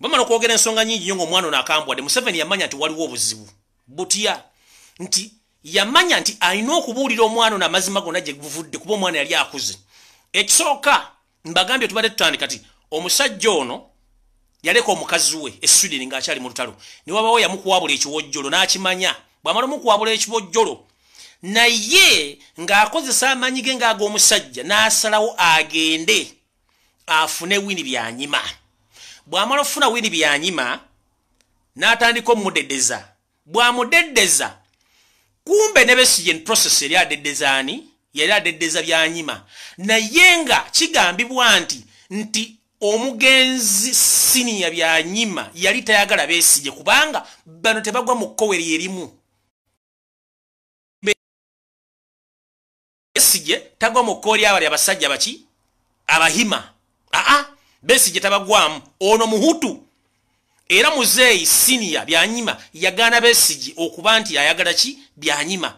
bamala okwogera ensonga nyingi nyo ngaomwana ono akambwadde museveni yamanya nti waliwo obuzibu butya nti yamanya nti alina okubuulira omwana ono amazima gonna gye buvudde kuba omwana yali akuze ekisooka mbagambye tubadde tutandika ti omusajja ono yaleka omukazi we esudin ngaakyali mu lutalo newabawo yamukuwabula ekiwojjolo n'akimanya bwamala omukuwabula ekiwojjolo naye ng'akozesa amanyi ge ng'ag'omusajja n'asalawo agende afune wini byanyima bwamala okufuna wini byanyima n'atandika omudeddeza bwamudeddeza kumbe nebesigen process yali adeddezaani yali adeddeza byanyima naye nga kigambibwa nti nti omugenzi siniya byanyima yali tayagala besige kubanga bano tebagwa mu kkoweri erimu besige tagwa mu kkoweri abali abasajja baki abahima aa ah, ah, besigye tabagwamu ono muhutu era muzeeyi siniya byanyima yagaana besigi okuba nti ayagala ki byanyima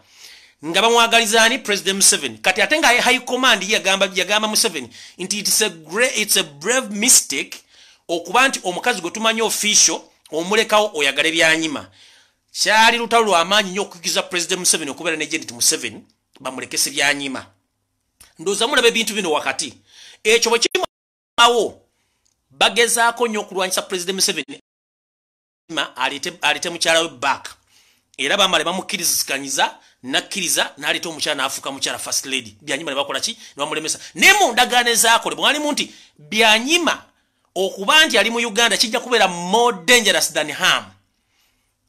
nga bamwagalizaani president museveni kati ate nga high command yagamba museveni nti it's a, great, it's a brave mistake okuba nti omukazi gwe tumanyi ofiisho omulekawo oyagale byanyima kyali lutalo lwamaanyi nnyo okukikiza president museveni okubeera ne gendi ti museveni bamulekese byanyima ndoozamulaba ebintu bino wakati ekyo bwek bawo bagezaako nnyo okulwanyisa pulezidenti museveni aleete mukyala we back era bamale bamukkiriziganyiza nakkiriza naleeta omukyala n'afuuka mukyala first lady byanyima ne bakola ki ne bamulemesa naye mu ndagaano ezaakole bwalimu nti byanyima okuba nti ali mu uganda kijja kubeera more dangerous than ham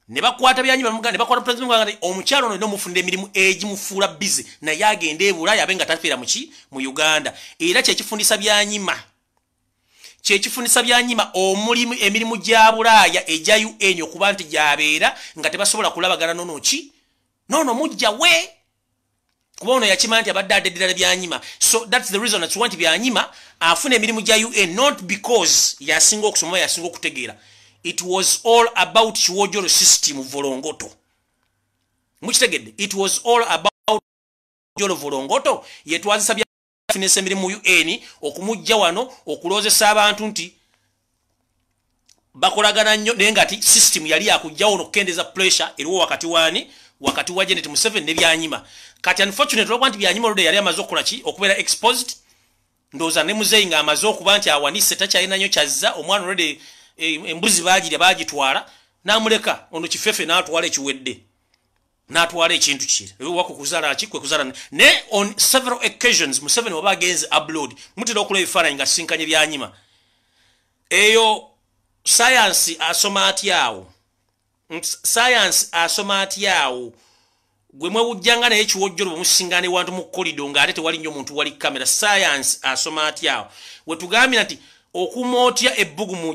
ne bakwata byanyima muganda ne bakwata pulezidenti muganda omukyala ono olina omufunda emirimu egimufuula bizi naye agende ebulaya abe nga tafeera mu ki mu uganda era kyekifundisa byanyima kyekifunisa byanyima omulimu emirimu gya bulaaya egya un okuba nti gyabeera nga tebasobola kulabagana nonoki noono mujja we kuba ono yakimana nti abadde adde eddala byanyima so thats the reason atiwanti byanyima afuna emirimu gya un not because yasinga okusoma yasinga okutegeera it was all about kiwojolo system volongoto mukitegedde it was all about kiwojolo volongoto yetwazisa finesa emirimu un okumujja wano okulozesa abantu nti bakolagana nnyo naye nga ti system yali akujjawo nokukendeeza pressure eriwo wakati waani wakati wa genet museven ne byanyima kati unfortunate olwokuba nti byanyima olude yali amaze okukola ki okubeera exposed ndowooza ne muzeeyi ng'amaze okuba nti awanise takyalina nnyo kyazza omwana olwede eh, embuzi bagirya bagitwala n'amuleka ono kifefe n'atwala ekiwedde natwala ekintu kire ewaku kuzala ki kwe kuzala naye on several occasions museveni waba agenze abroad mutera okula ebifaananyi nga sinkanye byanyima eyo sayansi asoma atyawo sayansi asoma atyawo gwe mwewujjanga naye ekiwojjolo bwemusingana ewantu mu kolido ng'ate tewali nnyo omuntu wali kamera sayansi asoma atyawo wetugambye nti okumootya ebbugu mu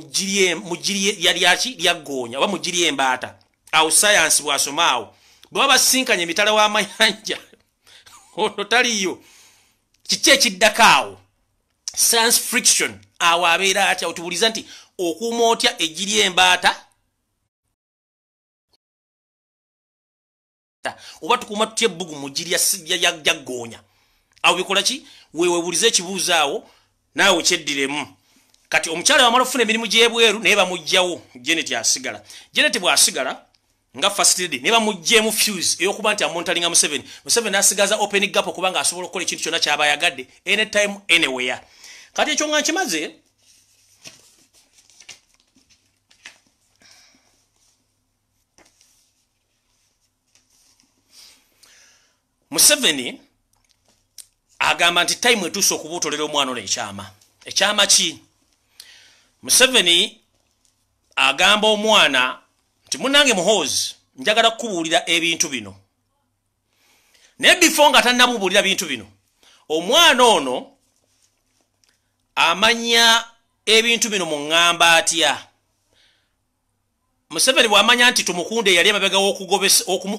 jiri lyaki lyaggoonya oba mu jiri embaata awo sayansi bw'asoma awo baba basinkanye emitala w'amayanja [LAUGHS] ono taliyo kiki ekiddako awo science friction awo abeera atya otubuliza nti okuuma otya egiri embaata oba tukuuma tutya ebbugu mu giri yaggoonya awo bikola ki wewebulize ekibuuzo awo naawe kyeddiremu kati omukyala wamala okufuna emirimu gyebweru naye bamugjawo genet asigala genet bwasigala nga fasitidi ne bamugyemu fuse eyokuba nti amontalinga museveni museveni asigaza open gap okubanga asobola okukola ekintu kyonna kyaba yagadde anytime anywere kati ekyo nga nkimaze museveni agamba nti time etuuse okubuutolera omwana ono ekyama ekyama ki museveni agamba omwana timunange muhozi njagala kubulira ebintu bino nebifo nga tannamubulira bintu bino omwana ono amanya ebintu bino muŋŋamba atya museveni bw'amanya nti tumukunda eyali emabega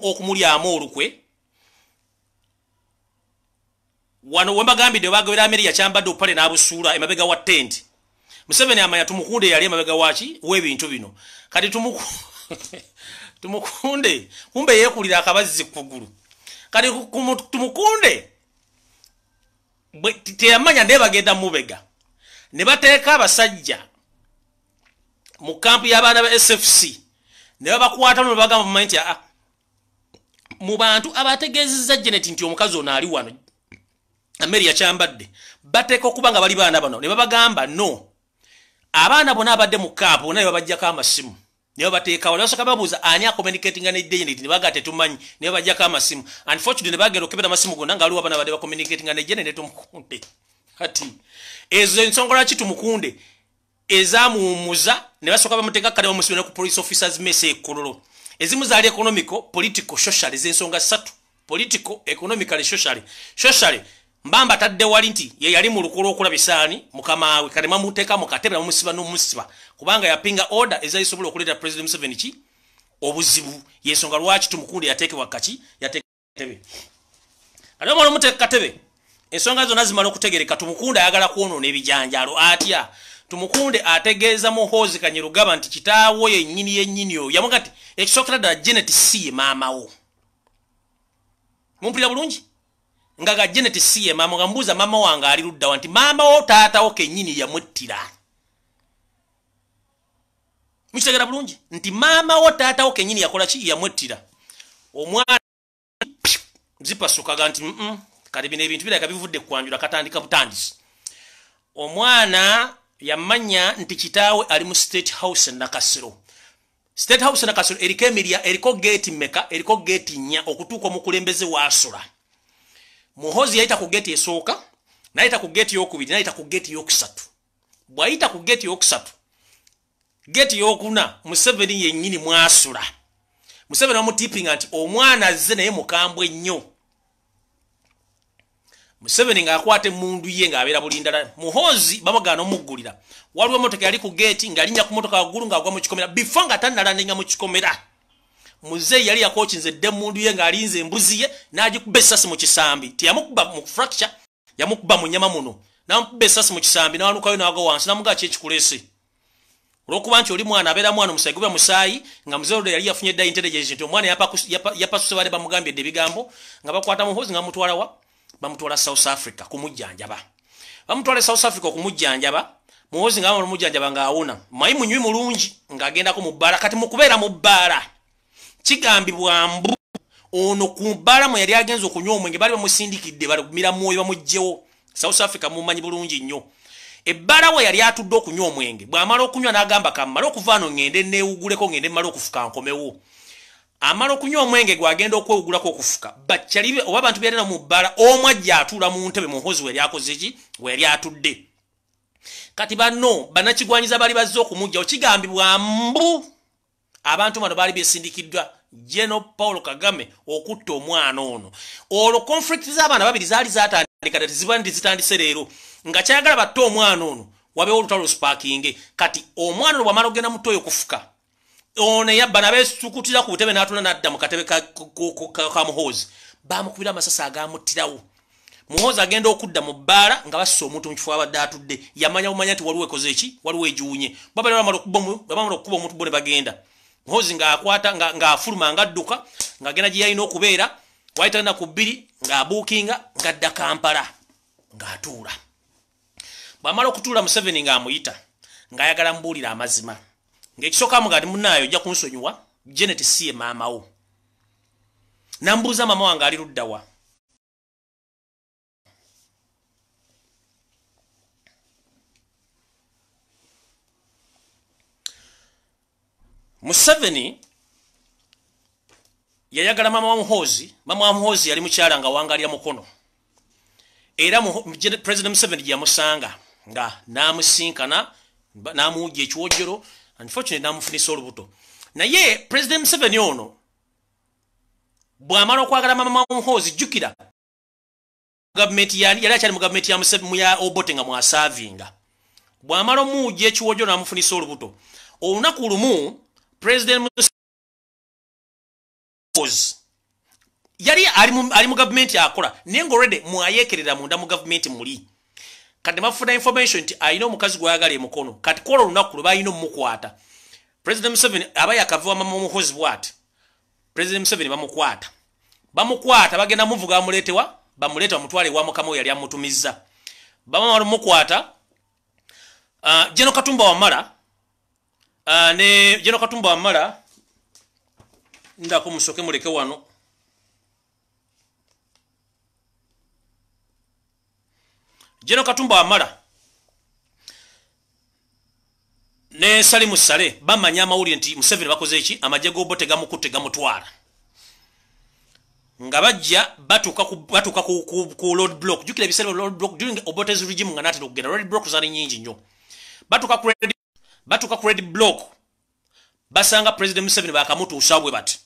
w'okumulyamu olukwe wano wembagambidde bagobera ameri yakyambadde opale n'abusuula emabega wa tendi museveni amanya tumukunda eyali emabega waki w'ebintu bino kati tumukunde [LAUGHS] tumukunde kumbe yekulira akabazzi kugulu kati tumukunde teyamanya naye bagenda mubega ne bateeka abasajja mu kampu y'abaana ba sfc ne babakwatamu ne bagamba mumanyi nti aa ah, ah, mu bantu abategeezezza genet nti omukazi ono ali wano ameri yakyambadde bateeka okuba nga bali baana bano ne babagamba no abaana bona abadde mu kampu bona ne babajjako amasimu Niyo bateka wala soka babuza ani akomunicatinga ne genet ni bagate tumanyi ne bajja ka masimu unfortunately ne bagero kebeta masimu gonanga aluwa bana bade ba communicatinga ne genet omukunde kati ezo nsongola chitu mukunde eza muumuza ne basoka bamuteka kale omusimu ne ku police officers message kololo ezimu za economical political social ze nsonga satu political economical socially socially mbamba tadde wali nti ye yali mu lukulu okulaba esaani mukama we kanema muteeka mu katebe namumusiba n'omusiba kubanga yapinga order ezali sobola okuleeta president museveni ki obuzibu yensonga lwaki tumukundi yateekebwa kaki yateekebwa kati omala omuteeka katebe ensonga zonna zimala okutegereka tumukunde ayagala kwonoona ebijanjaalo atya tumukunde ategeeza muhoozi kanyerugaba nti kitaawo yennyini yennyini oyo yamugati ekisookera ddala genet si ye maamawo mumpulira bulungi nga gajjene tesiye mama gambuuza mama wange aliruddawa nti mama wo taatawo kenyini yamwettira mukitegera bulungi nti mama wo taatawo kenyini yakola ki yamwettira omwana zipasukaga nti mm -mm. kati bino ebintu biraka bivudde kukwanjula katandika butandisi omwana yamanya nti kitaawe ali mu state house nakasiro state house nakasiro eriko emirya eriko geeti meka eriko geeti nnya okutuuka omukulembeze waasula muhozi yayita ku geeti esooka nayita ku geeti yokubiri nayita ku geeti yokusatu bwayita ku geeti yokusatu geeti yokuna museveni yenyini mwasula museveni amutipinga nti omwana azze naye mukambwe nnyo museveni ng'akwata emundu ye ng'abeera buli ndala muhozi bamugana omuggulira waliwo emotoka yali ku geeti ngaalinnya ku motoka waggulu ng'agwa mu kikomera bifo nga tanalandenga mu kikomera muzeeyi yali yakokinze dde mundu ye ng'alinze embuzi ye n'agikuba essasi mu kisambi teyamukuba mu fracture yamukuba mu nyama muno n'amukuba essasi mu kisambi n'wanukayo n'aga wansi namuga ki ekikulese olwokuba nti oli mwana abeera mwana omusayi gube musaayi nga muzeeyi yali yafunye dda intelligence nti omwana yapasuse bale bamugambye dde ebigambo nga bakwata muhozi nga mutwalawa bamutwala south africa kumujjanjaba bamutwala south africa okumujjanjaba muhozi nga bamala omujjanjaba ng'awona mayi munywi mulungi ng'agendako mu bbaala kati mukubeera mu bbaala kigambibwa mbu ono ku mbalamu yali agenza okunywa omwenge bali bamusindikidde bagumira mwoyo bamuggyewo south africa mumanyi bulungi nnyo ebbalawo yali atudde okunywa omwenge bwamala okunywa n'agamba kammala okuva ano ŋŋende neewuguleko ŋŋende mmala okufuka nkomewo amala okunywa omwenge gwagenda okwewugulako okufuka bakyali oba abantu byalina mu bbala omw ajja atuula mu ntebe muhozi weyali akoze ki weyali atudde kati banno banakigwanyiza bali bazze okumuggyawo kigambibwa mbu abantu bano baali besindikiddwa geno paulo kagame okutta omwana ono olwo konfulikiti z'abaana babiri zaali zatandika da tizibani tizitandise leero nga kyagala batta omwana ono wabeewo olutalo spaking kati omwana ono bwamala ogenda mutoyo okufuka ono eyabba nabesukutira ku butebe n'atuna n'adda mu katebe ka muhoozi bamukubira amasasi agamuttirawo muhoozi agenda okudda mu bbaala nga basisa omuntu mukifo abadde atudde yamanya bumanya nti waliwo ekoze eki waliwo ejuunye babaamala okuba omuntu bo ne bagenda mpozi ngaakwata ngaafuluma nga adduka ngaagenda gye yalina okubeera waayita enaku bbiri ngaabuukinga ngadda kampala ngaatuula bwamala okutuula museveni ngaamuyita ngaayagala mbuulira amazima ngaekisookamu nga ti munaayo ojja kunsonyiwa genet si emaamawo nambuuza maama wange ali luddawa museveni yayagala maama wa muhoozi maama wa muhoozi yali mukyala nga wangalya mukono era president museveni gyeyamusanga nga namusinkana namuwuja ekiwojero unfortunate namufunisa olubuto naye president museveni ono bwamala okwagala maama wa muhoozi jjukira yali akyali mu gavumenti ya obote nga mwasavinga bwamala omuwuja ekiwojero namufunisa olubuto olunaku lumu president Museveni yali ali mu ali mu government yakola nengo ready muayekerera munda mu government muli kati mafuna information ti ayino mukazi gwayagale mukono kati kola lunaku luba ayino mukwata president Museveni abaye akavwa mama muhozi bwat president Museveni bamukwata bamukwata bagenda muvuga amuletewa bamuleta mutwale wa mukamo yali amutumiza bamamara mukwata uh, ah, jeno katumba wa mara Ah, ne jeno katumba amala ndako musoke muleke wano jeno katumba amala ne sali musale bamanya amawulire nti museveni bakoze eki amajje g'obote gamukutte gamutwala nga bajja batuuka ku, ku, ku load block jukira ebiseera oboteziregimu nga natera okugenda red block zali nyingi nnyo batuuka ku red batuka ku red block basanga president museveni bakamutuusa bwe bati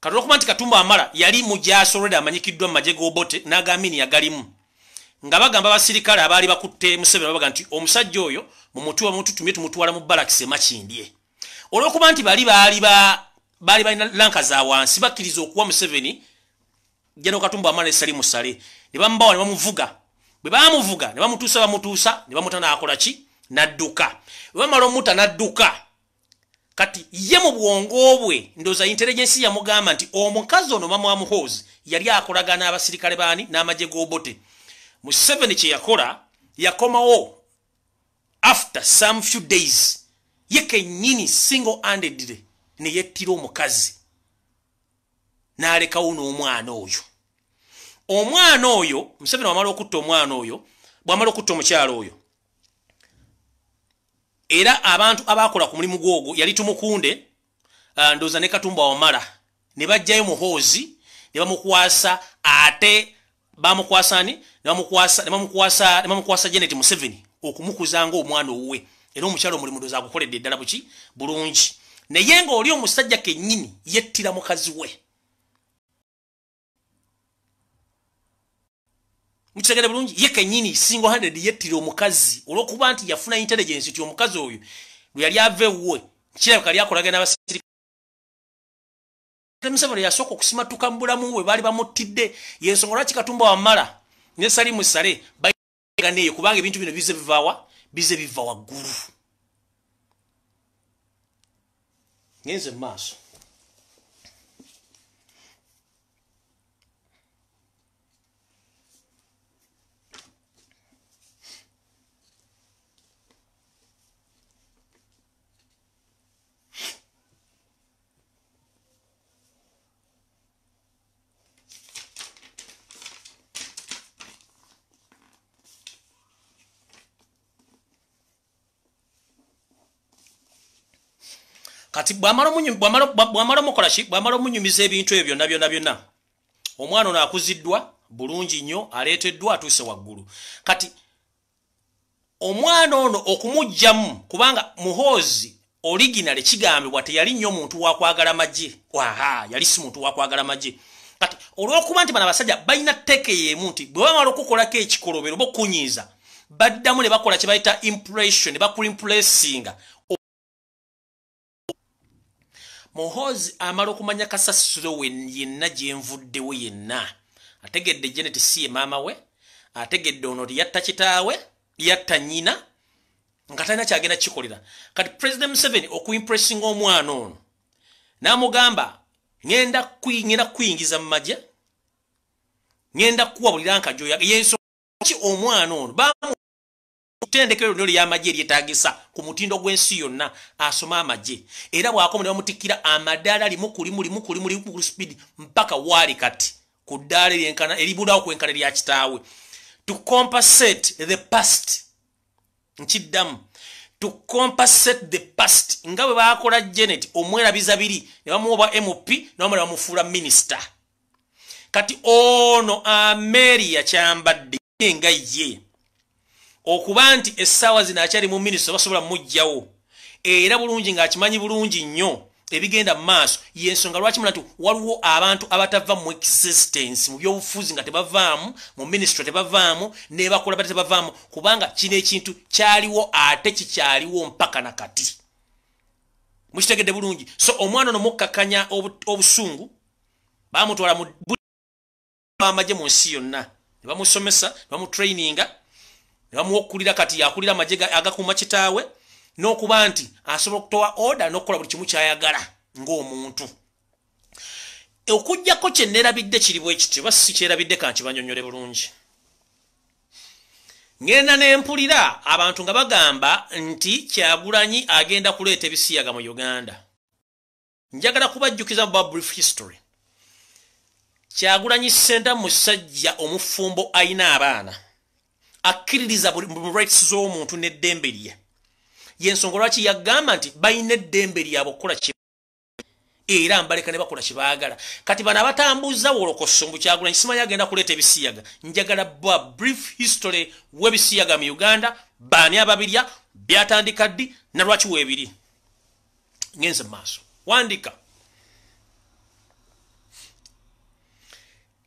katolokuba nti katumba amala yali mujaso red amanyikiddwa mu maje gobote n'agamini agalimu nga bagamba abasirikale abaali bakutte museveni babaga nti omusajja oyo mu muti wa mututumye tumutwala mu balakisi emakindye olwokuba nti bali baali ba baali balina lanka za wansi bakkiriza okuwa museveni jano katumba amala esali musale ne bamubawa ne bamuvuga bwe bamuvuga ne bamutuusa bamutuusa ne bamuta naakola ki nadduka bamala omuta nadduka kati ye mu bwongo bwe ndoza intelligensi yamugamba nti omukazi ono mamwa muhozi yali akolaga n'abasirikale baani n'amaje g'obote mu seven kyeyakola yakomawo after some few days ye kenyini single andedre neyettira omukazi n'alekawo n'omwana oyo omwana oyo museveni wamala okutta omwana oyo bwamala okutta omukyalo oyo era abantu abakola ku mulimu gwogwo yali tumukunde uh, ndooza ne katumba wamala ne bajjayo muhoozi ne bamukwasa ate bamukwasa ani ne bamukwasa janet museveni okumukuza nga omwana owuwe era omukyalo omulimu ndooza agukoledde eddala buki bulungi naye ngaoli omusajja kennyini yettira mukazi we mukitegere bulungi ye kenyini singlehanded yettira omukazi olwokuba nti yafuna intelligence ti omukazi oyo lwe yali ava ewuwe kirabika lyakolagana abasirikale emusevere yasooka okusimatuka mu bulamu bwe baali bamuttidde yensonga lwaki katumba wamala ne salimu sale baganeeyo kubanga ebintu bino bize bivawa bize biva waggulu genze mu maaso ati bwamala omukolaki bwamala omunyumiza ebintu ebyo byonna byonna byonna omwana ono akuziddwa bulungi nnyo aleeteddwa atuuse waggulu kati omwana ono okumugjamu kubanga muhoozi oliginale kigambibwa teyali nnyo omuntu wakwagala magye aha yali si muntu wakwagala magye kati olw'okuba nti bana abasajja balina teeke yeemu nti bwe bamala okukolako ekikolobero oba okkunyiiza baddamu ne bakola kye bayita impression ne bakulimpulesinga muhoozi amala okumanya kasasiro we yenna gyenvuddewo yenna ategedde janet si ye maama we ategedde ono tiyatta kitaawe yatta nyina nga talina kyagenda kikolera kati president museveni okuimpressinga omwana ono n'amugamba ngenda kkuyingiza mu majya ngenda kuwabuliranka gyoyaga yensoki omwana ono bamu kutendekero lino lyamagye eryetagisa ku mutindo gw'ensi yonna asoma amagye era bwakoma ne bamutikkira amadaala limu kulimu limu kulimu limu kuli speedi mpaka waali kati ku ddaala eryenkana eribulawo kwenkana erya kitaawe to compensate the past nkiddamu to compensate the past nga bwe baakola janet omwerabiza biri ne bamuwa obwa mop nebamu ne bamufuula minisita kati ono ameriya kyambadde nga ye okuba nti essaawa zino akyali mu minisita basobola mujjawo era bulungi ngaakimanyi bulungi nnyo ebigenda mu maaso yensonga lwakimula nti waliwo abantu abatava mu existence mu byobufuzi nga tebavaamu mu ministra tebavaamu nebakola bate tebavaamu kubanga kino ekintu kyaliwo ate kikyaliwo mpaka nakati mukitegedde bulungi so omwana ono mukkakanya obusungu bamutwala mu amaje mu nsi yonna ne bamusomesa ne bamutraininga ne bamuwa okukulira kati yakulira amaje agakuuma kitaawe n'okuba nti asobola okutowa oda n'okukola buli kimu kyayagala ng'omuntu okujjako kye nneerabidde kiri bwe kityo oba si kyerabidde kankibanyonyole bulungi ngenda ne mpulira abantu nga bagamba nti kyagulanyi agenda kuleeta ebisiyaga mu uganda njagala kubajjukiza mu babrief history kyagulanyi senta musajja omufumbo ayina abaana akkiririza mu rights z'omuntu n'eddembe lye yensonga lwaki yagamba nti balina eddembe lyabe okukola era mbaleka ne bakola kyebaagala kati bano abatambuza wolokosa mbukyagula nkisimayo agenda kuleeta ebisiyaga njagala bwa brief history w'ebisiyaga mu uganda baani ababirya byatandika ddi na lwaki weebiri ngenze mu maaso wandika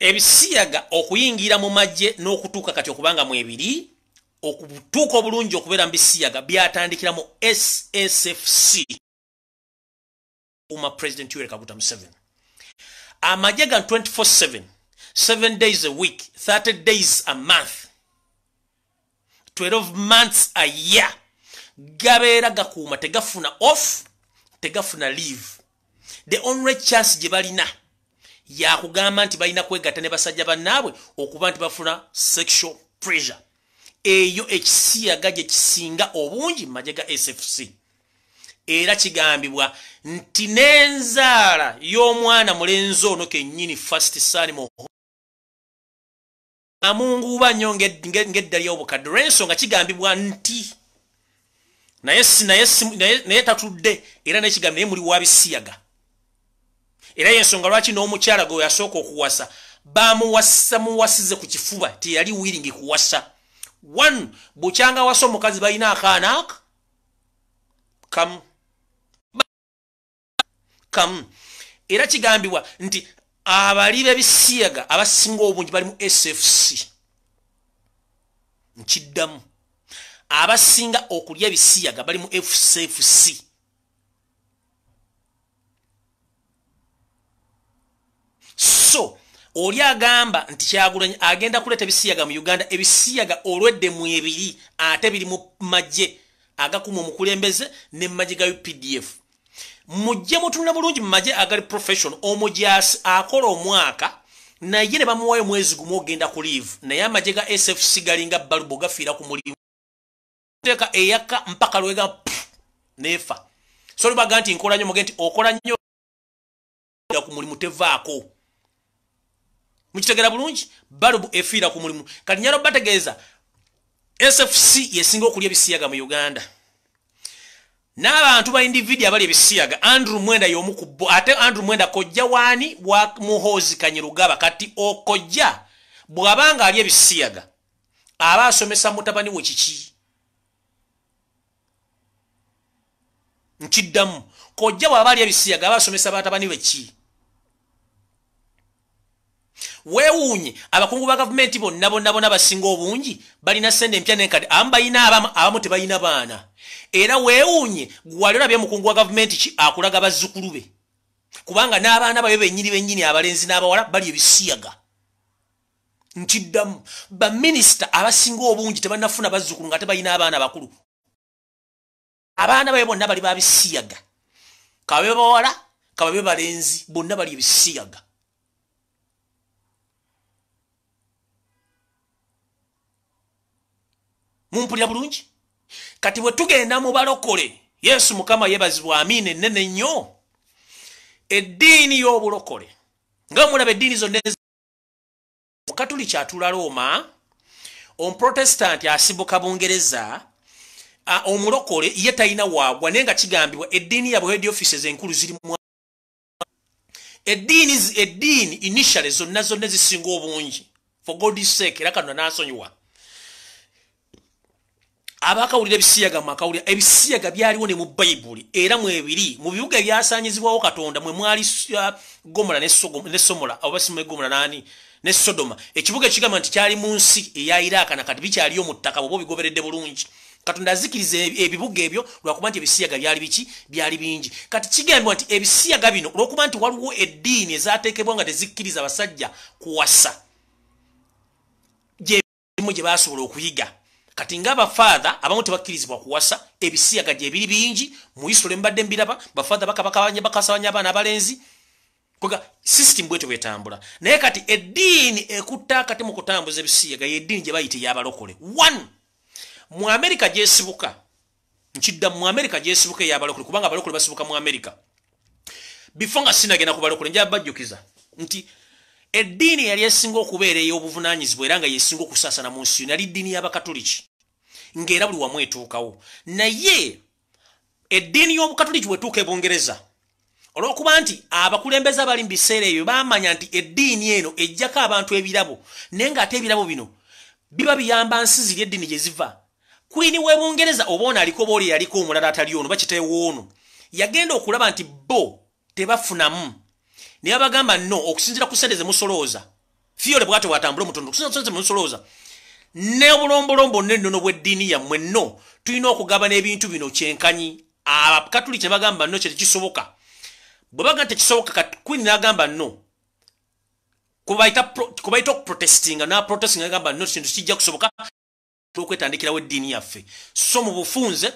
ebisiyaga okuyingira mu magye n'okutuuka kati okubanga mu ebiri okutuuka obulungi okubeera mu bisiyaga byatandikira mu ssfc uma president yoweri kaguta museveni amagye ga 24 7 days a week 30 days a month 12 months a year gabeera gakuuma tegafuna off tegafuna leave the only chance gye balina yakugamba nti balina kwegatta ne basajja bannaabwe okuba nti bafuna sexual pressure eyo ekisiyaga gye kisinga obungi mu majye ga sfc era kigambibwa nti n'enzaala y'omwana mulenzi ono kennyini fast sani amunguuba nnyo ng'eddalyobukadde olw'ensonga kigambibwa nti naye naye tatudde era naye kigambi naye muli wabisiyaga era yensonga lwaki n'omukyala gwe yasooka okuwasa bamuwasa muwasize ku kifuba teyali wiringi kuwasa one bukyanga wasa omukazi balina akaana ako kamu kamu era kigambibwa nti abali b'ebisiyaga abasinga obungi bali mu sfc nkiddamu abasinga okulya ebisiyaga bali mu fcfc so oli agamba nti kyagulanyi agenda kuleeta ebisiyaga mu uganda ebisiyaga olwedde mu ebiri ate biri mu magye agakuma omukulembeze nemmagye ga updf mujje mutunula bulungi mu magye agali profession omujasi akola omwaka naye ne bamuwayo omwezi gumu ogenda ku leave naye amagye ga sfc galinga balubo gafiira ku mulimuteeka eyaka mpaka lwega nefa so olibaga nti nkola nyo muge nti okola nnyo ku mulimu tevaako mukitegera bulungi balubu efiira ku mulimu kati nyalo bategeeza sfc yesinga okulya ebisiyaga mu uganda n'abantu ba individi abali ebisiyaga andrew mwenda y'omu ku bo ate andrew mwenda kojja waani wa muhoozi kanyerugaba kati okojja bw'aba nga ali ebisiyaga aba asomesa mutabani we kiki nkiddamu kojja bw'aba ali ebisiyaga aba asomesa batabani we kii weewuunye abakungu ba gavumenti bonna bonna bonna basinga obungi balina sente empya nenkadi amu bayina abamu tebayina baana era weewuunye gwali olabye mukungu wa gavumenti ki akulaga bazzukulu be kubanga n'abaana babe bennyini bennyini abalenzi n'abawala bali ebisiyaga nti ddamu baminisita abasinga obungi tebanafuna bazzukulu nga tebayina abaana bakulu abaana babe bonna bali babisiyaga kababe bawala kababe balenzi bonna bali ebisiyaga mumpulira bulungi kati bwe tugenda mubalokole yesu mukama yebazibwa amiina enene nnyo eddiini y'obulokole nga mulaba eddiini zonnamukatuli kyatula roma omuprotestanti asibuka bungereza omulokole ye talina waagwa naye nga kigambibwa eddiini yabwe head offices enkulu ziri eddiini eddiini initiale zonna zonna zisinga obungi for god's sake era kano nasonyiwa abakawulira ebisiyaga mumakawulira ebisiyaga byaliwo ne mu bayibuli era mwebiri mu bibuga ebyasanyizibwawo katonda mwe mwali uh, gomola ne somola obasimegomola nani ne sodoma ekibuga ekigamba nti kyali mu nsi eya iraaka nakati bikyaliyo mu ttaka bweba obigoberedde bulungi katonda azikiriza ebibuga ebyo lwakuba nti ebisiyaga byali biki byali bingi kati kigambibwa nti ebisiyaga bino olwokuba nti waliwo eddiini ezateekebwa nga tezikkiriza basajja kuwasa gyemu gye basobola okuyiga kati ngaabafaatha abamu tebakkirizibwa kuwasa ebisiyaga gye biri bingi mu isule mubadde mbiraba bafaatha bakabakasabanya abaana abalenzi kga system bwetyo bwetambula naye kati eddiini ekutta akati mu kutambuza ebisiyaga yeddiini gye bayite yabalokole one mu amerika gyesibuka nkidda mu amerika gyesibuka eyabalokole kubanga abalokole basibuka mu amerika before nga sinagenda kubalokole njaba bajjukiza nti eddiini yali esinga okubeera ey'obuvunaanyizibwa era nga yesinga okusaasana mu nsi yo nali ddiini y'abakatoliki ng'era buli wamu etuukawo naye eddiini y'obukatoliki bwetuuka ebungereza olwokuba nti abakulembeze abali mu biseera ebyo bamanya nti eddiini eno ejjako abantu ebirabo naye ngaate ebirabo bino biba biyamba nsi ziri eddiini gye ziva kwini weebungereza oba ono aliko oba oli yaliko omulala atali ono bakitewo ono yagenda okulaba nti bo tebafunamu naye abagamba no okusinzira ku sente zemusolooza fiole bwate watambula omutondo okusinzira kusente zemusolooza nobulombolombo nennono bweddiini yammwe no tulina okugabana ebintu bino kyenkanyi abakatuliki nebagamba no kyetekisoboka bwebaga tekisoboka kqin nagamba no kubayita okuprotestinga naprotestinga gamba no kintu kijja kusoboka okwetandikirawo eddiini yaffe so mu bufunze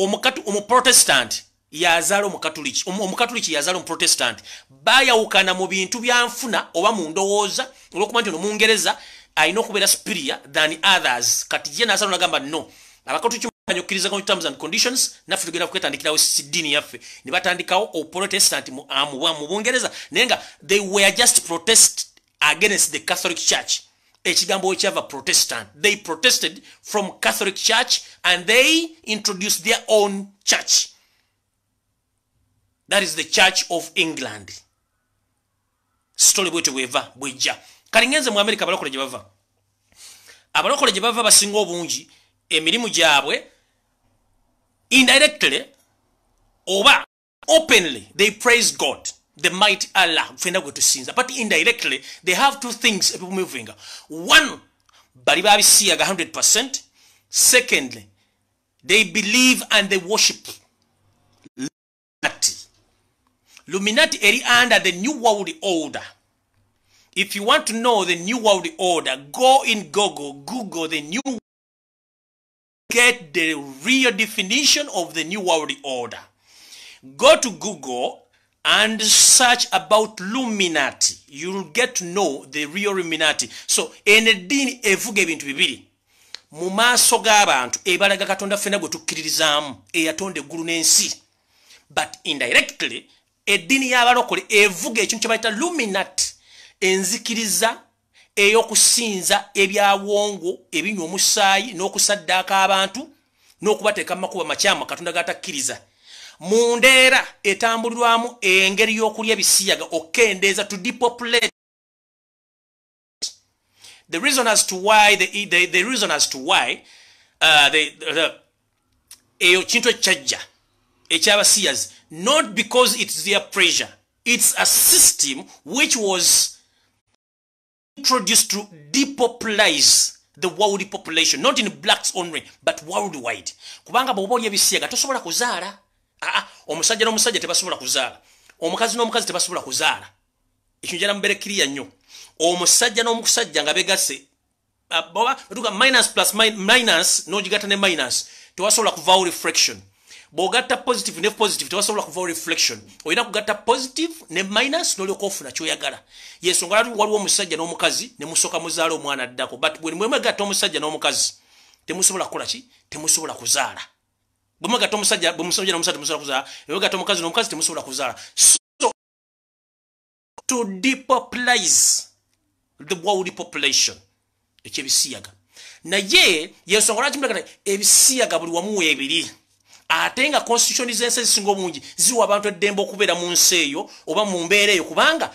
omukatu omuprotestanti yazaala omukatuliki omukatuliki yazaala omuprotestanti bayawukana mu bintu byanfuna oba mu ndowooza olwokuba nti nomungereza alina okubeera superior than others kati ye nasala nagamba no abakatulikiokkirizaconditions naffe tugenda kwetandikirawo sidiini yaffe ne batandikawo oprotestant ah, mu bungereza naye nga they were just protest against the catholic church ekigambo wekyava protestant they protested from catholic church and they introduced their own church that is the church of england sitole bwetyo bweva bwejja kali ngenze mu america abalokole gye bava abalokole gye bava basinga obungi emirimu gyabwe indirectly oba openly they praise god the might allah fena gwe tusinza but indirectly they have two things people moving one bali babisiyaga 100% secondly they believe and they worship that luminati eri under the new world order if you want to know the new world order go in google google the new get the real definition of the new world order go to google and search about luminati you'll get to know the real luminati so enedini evuga ebintu bibiri mu maaso g'abantu ebalaga katonda ffenna gwe tukkiririzaamu eyatonda eggulu n'ensi but indirectly eddiini y'abalokole evuga ekintu kye bayita luminat enzikiriza ey'okusinza ebyawongo ebinywa omusaayi n'okusaddaaka abantu n'okubateeka mu makuba makyamu katonda gatakkiriza mu ndeera etambulirwamu engeri y'okulya ebisiyaga okendeeza to depopulate the reason as to why the, the, the reason as to why uh, the, the, the, eyo kintu ekikyajja ekyabasiyas not because its their pressure it's a system which was introduced to depopulize the world population not in blacks only but world wide kubanga bwoba olya ebisiyaga tosobola kuzaala aa omusajja n'omusajja tebasobola kuzaala omukazi n'omukazi tebasobola kuzaala ekyo njala muberekiriya nnyo omusajja n'omusajja nga begase ah, minus plus minus n'ogigata ne minus tewasobola kuvaawo refraction bwogatta positive ne positive tewasobola kuvao reflection olina kugatta positive ne minus nolyoka ofuna kyoyagala yensonga lati waliwo omusajja n'omukazi nemusooka muzaala omwana addako but bwe mwemwegatta omusajja n'omukazi temusobola kukola ki temusobola kuzaala bwemwegatta omusajja bwemusajja nomusaa temusobola kuzaala emwegatta omukazi n'omukazi temusobola kuzaala so to depoplize the world population ekyebisiyaga naye yensonga lwakimulagata ebisiyaga buli wamuwa ebiri ate nga constitution zense zisinga omungi ziwa abantu eddembe okubeera mu nsi eyo oba mu mbeera eyo kubanga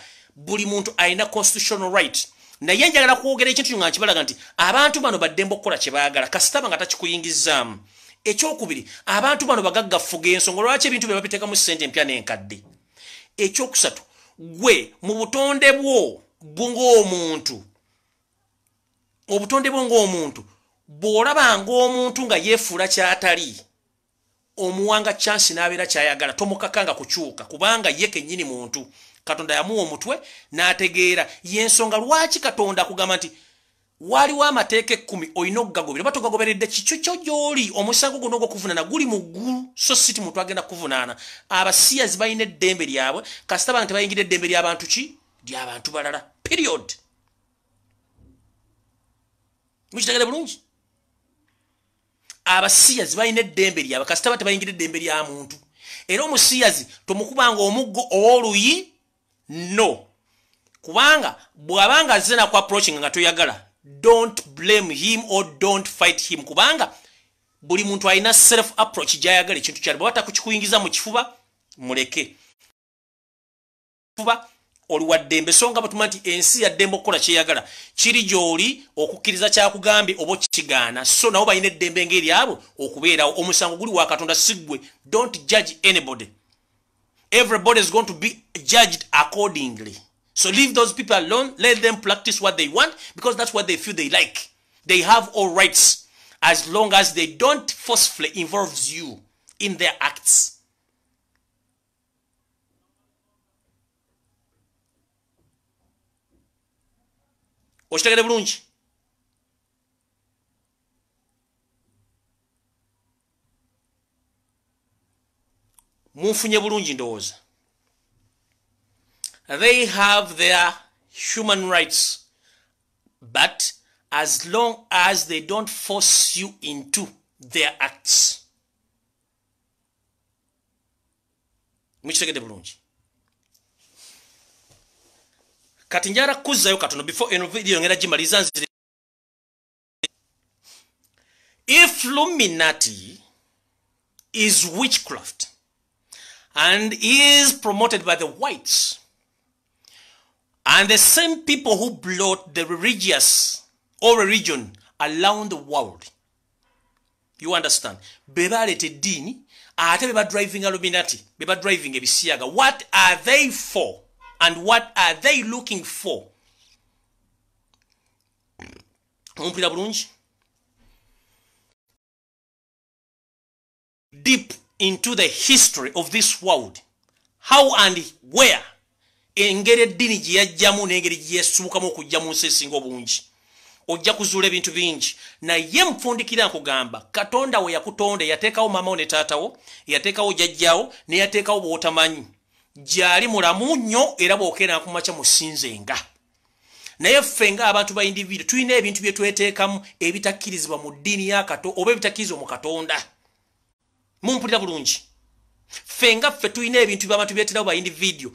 buli muntu alina constitutional right naye njagala kwogera ekintu kyo nga nkibalaga nti abantu bano baddembe okukola kye baagala kasita banga takikuyingizaamu ekyokubiri abantu bano bagaggafu g'ensonga olwaki ebintu bye babiteekamu ssente empya n'enkadde ekyokusatu gwe mu butonde bwo bung'omuntu obutonde bwo ng'omuntu bw'olaba ng'omuntu nga yeefuula kyatali omuwanga chansi n'abeera kyayagala tomukakanga kukyuka kubanga ye kennyini muntu katonda yamuwa omutwe n'ategeera yensonga lwaki katonda akugamba nti waaliwo amateeka ekkumi olina okugagoberera oba togagoberedde kikyo kyo gy'oli omusango guno ogwokuvunaana guli mu ggulu so siti muntu agenda kuvunaana abasiyazi balina eddembe lyabwe kasita abantu tebayingira eddembe lyabantu ki lyabantu balala period mukitegere bulungi abasiyazi balina eddembe lyabwe kasita ba tebayingira eddembe lya muntu era omusiyazi tomukubanga omuggo owoluyi no kubanga bw'abanga azze nakuapproaching nga toyagala don't blame him or don't fight him kubanga buli muntu alina self approach gyayagala ekintu kyali bwaba takukikuyingiza mu kifuba muleke kifuba oluwaddembe songa batuma nti ensi yaddembe okukola kyeyagala kiri gyoli okukkiriza kyakugambye oba kigaana so nabo balina eddembe engeri abo okubeerawo omusango guli wa katonda sigwe dont judge anybody everybody is going to be judged accordingly so leave those people alone let them practice what they want because thats what they feel they like they have all rights as long as they don't forcefully involves you in their acts okitegere bulungi munfunye bulungi ndowooza they have their human rights but as long as they don't force you into their acts mukitegedde bulungi kati njara kuzayo katono before eno video ngera jimaliza nzire if luminati is witchcraft and is promoted by the whites and the same people who blot the religious or religion around the world you understand bebalete dini ate beba driving aluminati beba driving ebisiaga what are they for and what are they looking for mumpulira bulungi deep into the history of this world how and where engeri eddiini gye yajjamu n'engeri gyeyasubukamu okujja mu nsi esinga obungi ojja kuzuula ebintu bingi naye mpfundikira nkugamba katonda we yakutonda yateekawo maamawo ne taatawo yateekawo jjajjawo neyateekawo bw'otamanyi gyali mulamu nnyo era bw'okeera nakumakya musinze nga naye ffe ngaabantu ba indiviidu tulina ebintu bye tweteekamu ebitakkirizibwa mu ddiini yakato oba ebitakkirizibwa mu katonda mumpulira bulungi ffe nga ffe tulina ebintu byabantu byeteraho ba indiviidio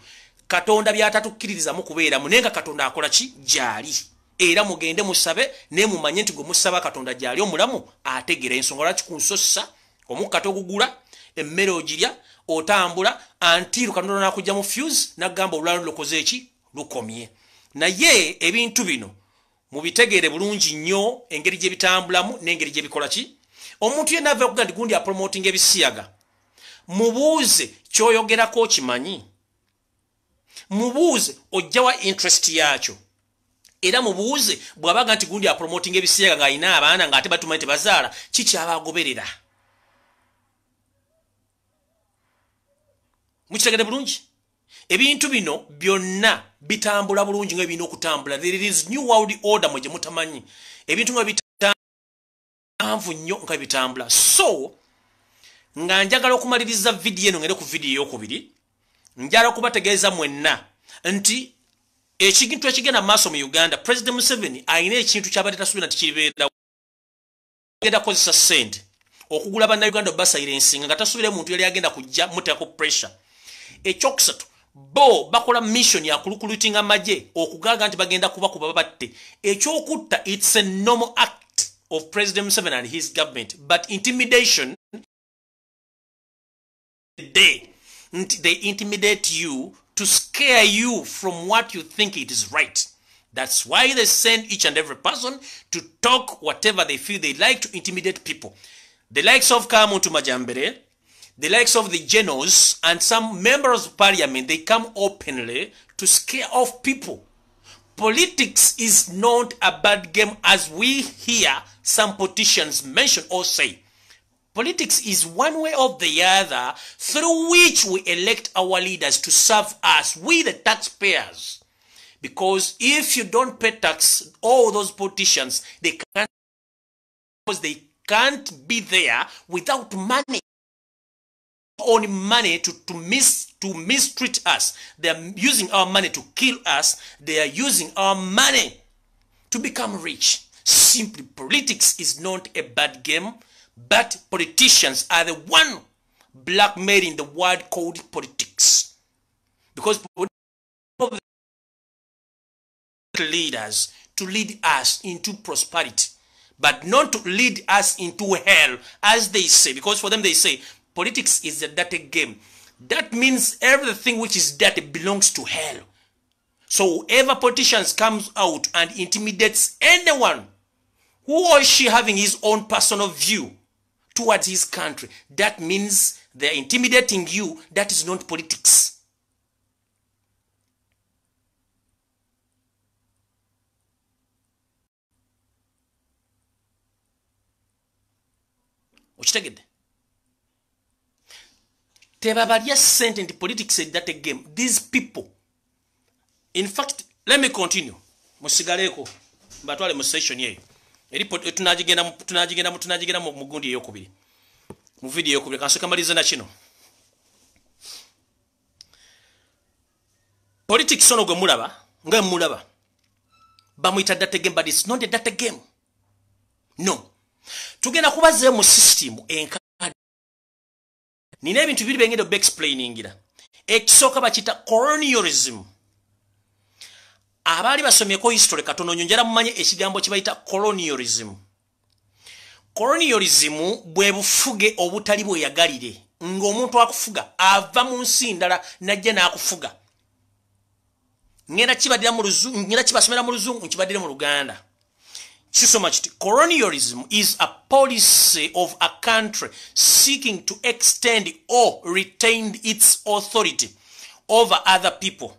katonda byatatukkirizamu kubeeramu naye nga katonda akola ki gyali era mugende musabe naye mumanye nti gwe musaba katonda gyali omulamu ategera ensonga lwaki ku nsossa omukkata ogugula emmere ogirya otambula anti lukanolo nakujjamu fuse nagamba olulalo lukoze eki lukomye naye ebintu bino mubitegeere bulungi nnyo engeri gyebitambulamu n'engeri gyebikola ki omuntu yenna ava kuga nti gundi apromoting ebisiyaga mubuuze kyoyogerako okimanyi mubuuze ojjawa interest yaakyo era mubuuze bwabaga nti gundi apromoting ebisiyaga ng'alina abaana ng'ate batumanyi tebazaala kikyabagoberera mukiragane bulungi ebintu bino byonna bitambula bulungi nga birina okutambula there is new world order mwe gye mutamanyi ebintu nga bitanvu nnyo nga bitambula so nga njagala okumaliriza vidiyo eno ngere ku vidiyo eyokubiri njagala okubategeeza mwenna nti ekintu ekigenda maaso mu uganda president museveni alina ekintu kyabadde tasubira nti kiribeeragenda kukozesa sente okugula bannauganda obasayira ensinga nga tasubire muntu yali agenda kujja mutako pressure ekyokusatu bo bakola mission yakulukulutinga amagye okugalaga nti bagenda kuba kuba batte ekyokutta its a normal act of president mseven and his government but intimidation day nti they intimidate you to scare you from what you think it is right that's why they send each and every person to talk whatever they feel they like to intimidate people the likes of kamuntu majambere the likes of the generals and some members of parliament, they come openly to scare off people. Politics is not a bad game as we hear some politicians mention or say. Politics is one way or the other through which we elect our leaders to serve us, we the taxpayers. Because if you don't pay tax, all those politicians, they can't, because they can't be there without money. Own money to, to miss to mistreat us. They are using our money to kill us. They are using our money to become rich. Simply, politics is not a bad game, but politicians are the one blackmailing the world called politics. Because leaders to lead us into prosperity, but not to lead us into hell, as they say. Because for them, they say, Politics is a dirty game. That means everything which is dirty belongs to hell. So whoever politicians comes out and intimidates anyone who or she having his own personal view towards his country, that means they're intimidating you. That is not politics. okitegedde tebabalya ssente nti politics that game these people in fact let me continue musigaleeko batwale mu session eyo eh, tunagigenda mugundi eyokubiri mu vidiyo eyokubiri kansoka malize na kino politics ono gwe mulaba nga emulaba bamwita data game but its not a data game no tugenda kubazeemu system enka nina ebintu biri bengedde obaexplainingira ekisooka bakiyita colonialism abaali basomyeko history katono nyonjera mumanye ekigambo kibayita colonialism colonialism bwe bufuge obutali bweyagalire ng'omuntu akufuga ava mu nsi ndala najja n'akufuga ngenda kibasomera mu luzungu nkibaddire mu luganda systematic colonialism is a policy of a country seeking to extend or retain its authority over other people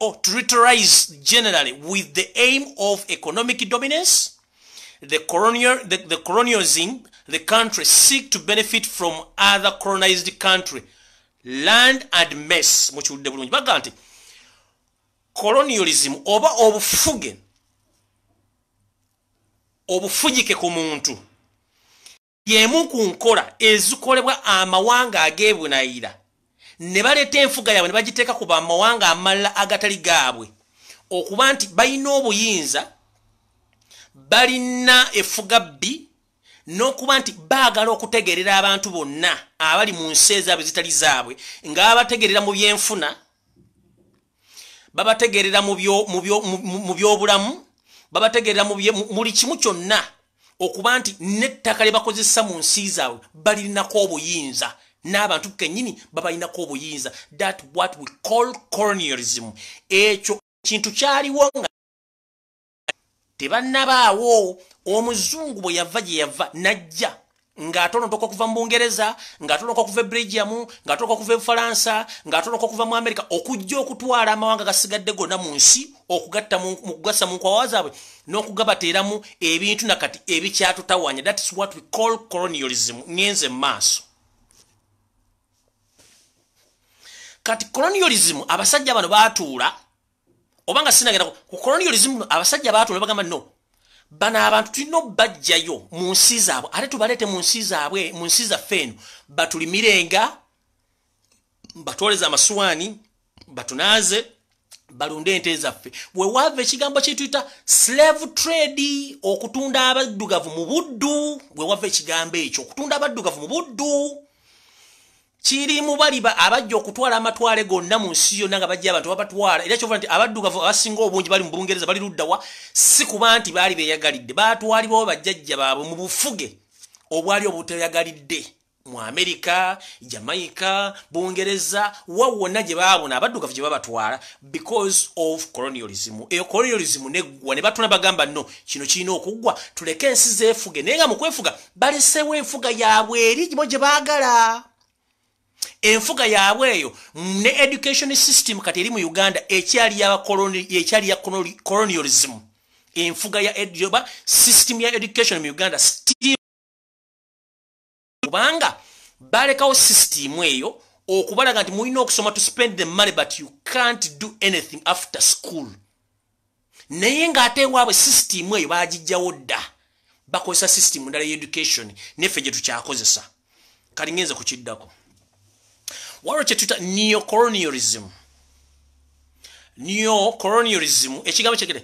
or territorialize generally with the aim of economic dominance the colonial the, the colonialism the country seek to benefit from other colonized country land and mess mukiwulidde bulungi bagamba nti colonialism oba obufuge obufugike ku muntu yemu ku nkola ezikolebwa amawanga ageebunayira ne baleeta enfuga yaabwe ne bagiteeka ku bamawanga amalala agatali gaabwe okuba nti balina obuyinza balina efuga bbi n'okuba nti baagala okutegeerera abantu bonna abali mu nsi ezaabwe zitali zaabwe nga babategeerera mu byenfuna babategeerera mu byobulamu babategeera muli kimu kyonna okuba nti n'ettaka lye bakozesa mu nsi zaabwe balinako obuyinza n'abantu kennyini babalinako obuyinza that what we call colonialism ekyo kintu kyaliwo nga tebannabaawo omuzungu bwe yava gye yava najja ng'atonoka okuva mu bungereza ng'atonoka okuva e belgiamu ng'atonoka okuva ebufalansa ng'atonoka okuva mu amerika okujja okutwala amawanga gasigadde gonna mu nsi okugatta mu kugasa mu nkwawa zaabwe n'okugabateeramu ebintu nakati ebikyatutawanya thatis what we call colonialism ngenze mumaaso kati colonialism abasajja bano baatuula oba nga sinagenda ku colonialism abasajja baatuula bagamba no bano abantu tulina obbajjayo mu nsi zaabwe ate tubaleete mu nsi zaabwe mu nsi zaffe eno batulimirenga batwoleza amasuwaani batunaaze balunde ente zaffe wewava ekigambo kyetuyita slave trade okutunda abaddugavu mu buddu wewava ekigambo ekyo okutunda abaddugavu mu buddu kirimu baliba abajja okutwala amatwale gonna mu nsi yonna nga bajja abantu babatwala era kyobula nti abaddugavu abasinga obungi bali mu bungereza bali luddawa si kuba nti baali beeyagalidde baatwalibwawo bajjajja baabwe mu bufuge obwali obuteyagalidde mu amerika jamaica bungereza wa wonna gye baabona abaddugavu gye babatwala because of colonialism eyo colonialism neggwa ne batuna bagamba nno kino kirina okuggwa tuleke ensi zeefuge naye nga mu kwefuga balesewo enfuga yaabwe eri gimo gye baagala enfuga yaabwe eyo ne education system kati eri mu uganda ekyali yaekyali ya colonialism enfuga yaoba system ya education mu uganda kubanga balekawo system eyo okubalaga nti mulina okusoma to spend the money but you can't do anything after school naye ng'ate waabwe system eyo bagijjawo dda bakozesa system ndala y'education neffe gye tukyakozesa kali ngenza kukiddako waliwo kyetuyita neocolonialism neocolonialism ekigambo kyegere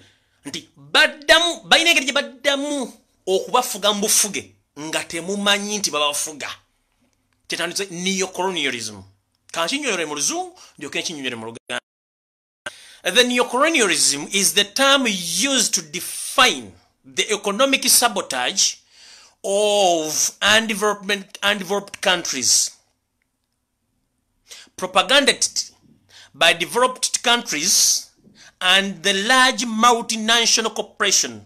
nti baddamu balina engeri gye baddamu okubafuga mu bufuge nga temumanyi nti babafuga kyetandize neocolonialism kankinyonyole mu luzungu ndyoke kinyonyole mu luganda the neocolonialism is the term used to define the economic sabotage of undeveloped countries propagandated by developed countries and the large multinational corporation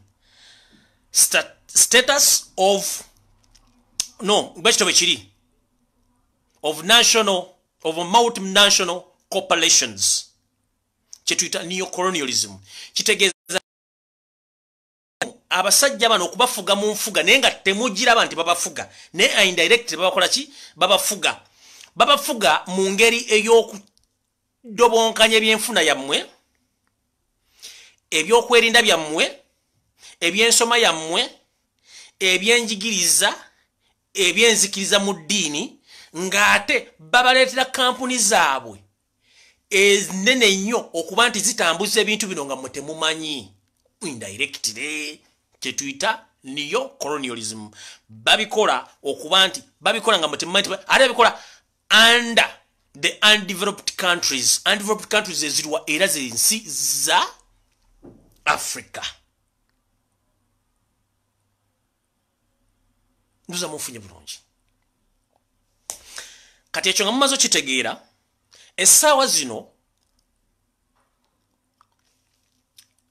stat status of no bwekitobwe kiri of national of multinational corporations kyetuyita neocolonialism kitegeeza abasajja bano okubafuga mu nfuga naye nga temugiraba nti babafuga naye indirect babakola ki babafuga babafuga mu ngeri ey'okudobonkanya ebyenfuna yammwe ebyokwerinda byammwe ebyensoma yammwe ebyenjigiriza ebyenzikiriza mu ddiini ng'ate babaleetera kampuni zaabwe enene nnyo okuba nti zitambuza ebintu bino nga mwe temumanyi indirectire kyetuyita niyo colonialism babikola okuba nti babikola nga mwe temumanyi ate babikola under the undeveloped countries undeveloped countries eziriwa era zensi za africa nduza mufunye bulungi kati ekyo nga mumaze okitegeera essaawa zino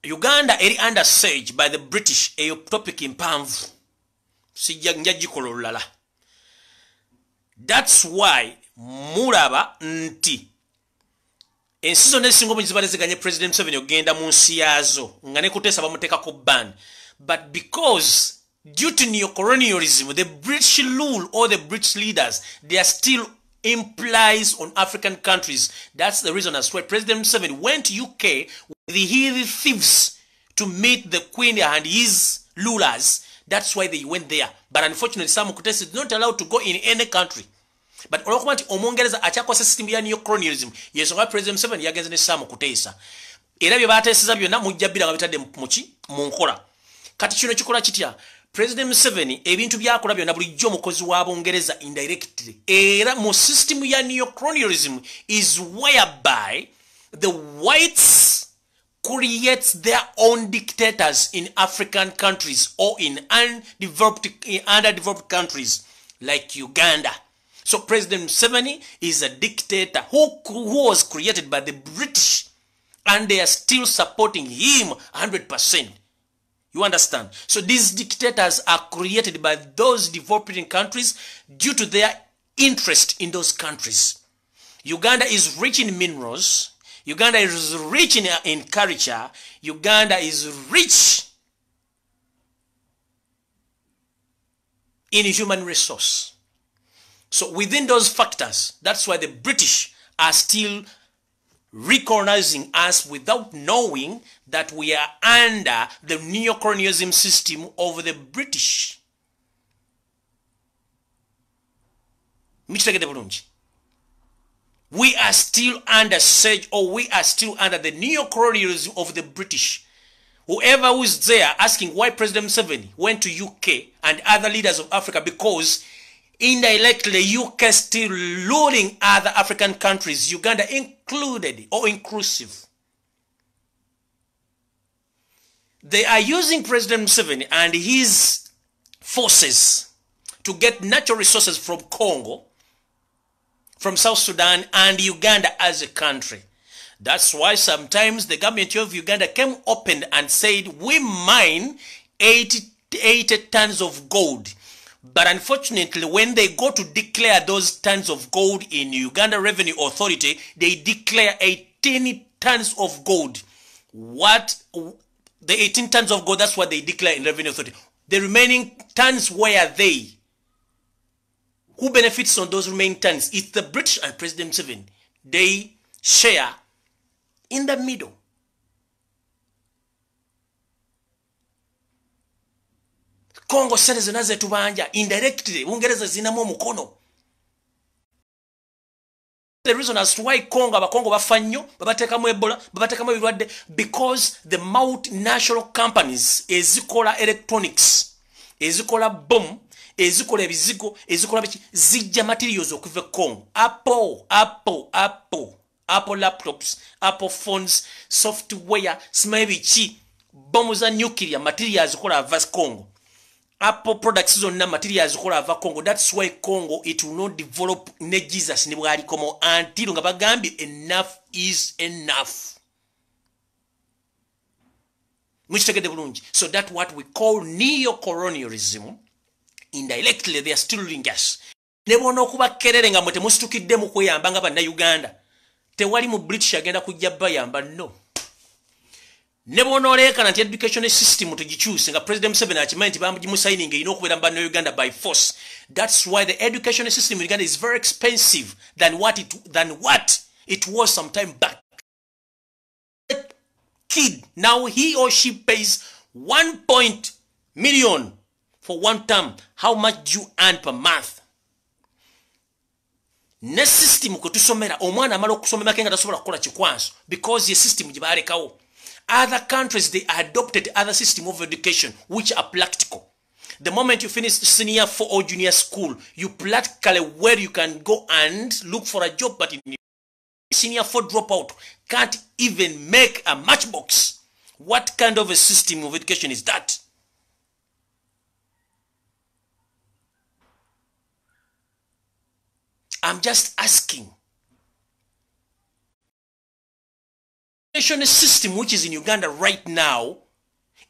uganda eri under sage by the british eyo topic mpanvu sijja njagikola olulala that's why mulaba nti ensi zonna ezisinga obungi zibale ziganye president mseven okgenda mu nsi yaazo nga nekutesa bamuteekako ban but because due to neocolonialism the british rule or the british leaders they are still implies on african countries that's the reason aswe president mseven went to uk with heathy thieves to meet the queen and his rulers that's why they went there but unfortunately samkutesa is not allowed to go in any country but olwokuba nti omungereza akyakozesa sisitimu ya neocronism yensonga president seven yagenze nessaamu kuteesa era bye bateeseza byonna mujja bbira nga bitadde muki mu nkola kati kino kikola kitya president museveni ebintu byakola byonna bulijjo omukozi wa bungereza indirectly era mu system ya neocronialism is whereby the whites creates their own dictators in african countries or in undeveloped, underdeveloped countries like uganda So President Museveni is a dictator who, who was created by the British and they are still supporting him 100%. You understand? So these dictators are created by those developing countries due to their interest in those countries. Uganda is rich in minerals. Uganda is rich in, uh, in culture. Uganda is rich in human resource. So within those factors, that's why the British are still recognizing us without knowing that we are under the neocolonialism system of the British. we are still under siege or we are still under the neocolonialism of the british whoever was there asking why president Museveni went to uk and other leaders of africa because indirectly UK still looting other African countries, Uganda included or inclusive. They are using President Museveni and his forces to get natural resources from Congo, from South Sudan and Uganda as a country. That's why sometimes the government of Uganda came open and said, we mine 80, 80 tons of gold but unfortunately, when they go to declare those tons of gold in Uganda Revenue Authority, they declare 18 tons of gold. What the 18 tons of gold, that's what they declare in Revenue Authority. The remaining tons where are they? Who benefits on those remaining tons? It's the British and President Seven. They share in the middle. congo sente zonna zetubanja indirectly bungereza zinamu omukono the reason as to why congo abakongo bafa nnyo babateekamu ebola babateekamu ebirwadde because the multinational companies ezikola electronics ezikola bom ezikola ebizigo ezikola biki zijja materials okuva ekongo apple apple apple apple laptops apple phones software simaye biki bomu za nuclear materials ezikola ava congo apple products zonna materials okola ava congo thats why congo it will not develop ne jesus ne bwalikomo antiro nga bagambye enough is enough mukitegedde bulungi so that what we call neo colonialism indirectly theyare still lingers ne bona okubakerere nga mwe temusitukidde mu kweyamba nga bannauganda tewali mu british agenda kujja bayamba no ne bw'onooleekana nti education system tugikyuse nga president museveni akimanyi nti bamugimusayininga erina okubeera mu uganda by force thats why the education system in uganda is very expensive than what it, than what it was some time back That kid now he or she pays 1 million for one term how much do you earn per month ne system kwe omwana amala okusoma emake nga tasobola kukola kikwanso because ye system gye baalekawo Other countries, they adopted other system of education which are practical. The moment you finish senior four or junior school, you practically where you can go and look for a job, but in senior four dropout can't even make a matchbox. What kind of a system of education is that? I'm just asking. education system which is in Uganda right now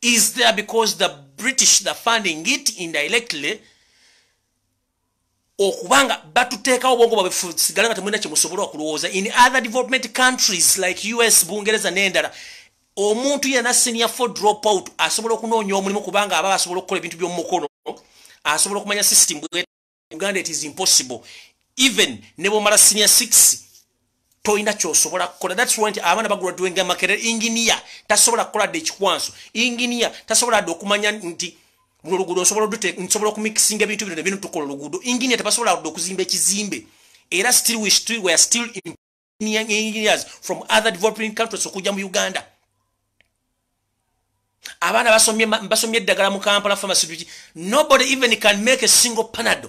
is there because the British are funding it indirectly. okubanga batuteekawo obwongo bwabwe sigala nga temulina kyemusobola okulowooza in other development countries like us bungereza n'endala omuntu yena senior for drop out asobola okunoonya omulimu kubanga aba basobola okukola ebintu by'omumukono asobola okumanya system uganda it is impossible even ne bwomala senior 6 toyina kyosobola kukola thatswa nti abaana bagradwenga makerere inginia tasobola kukola dde ekikwanso inginia tasobola dde okumanya nti luluguudo nsobola okumikisinga ebintu bino nebino tukola oluguudo inginia tebasobola dde okuzimba ekizimbe era still we still, we are still engineers from other developing countries okujja mu uganda abaana basomye eddagala mu kampala pharmacy nobody even can make a single panado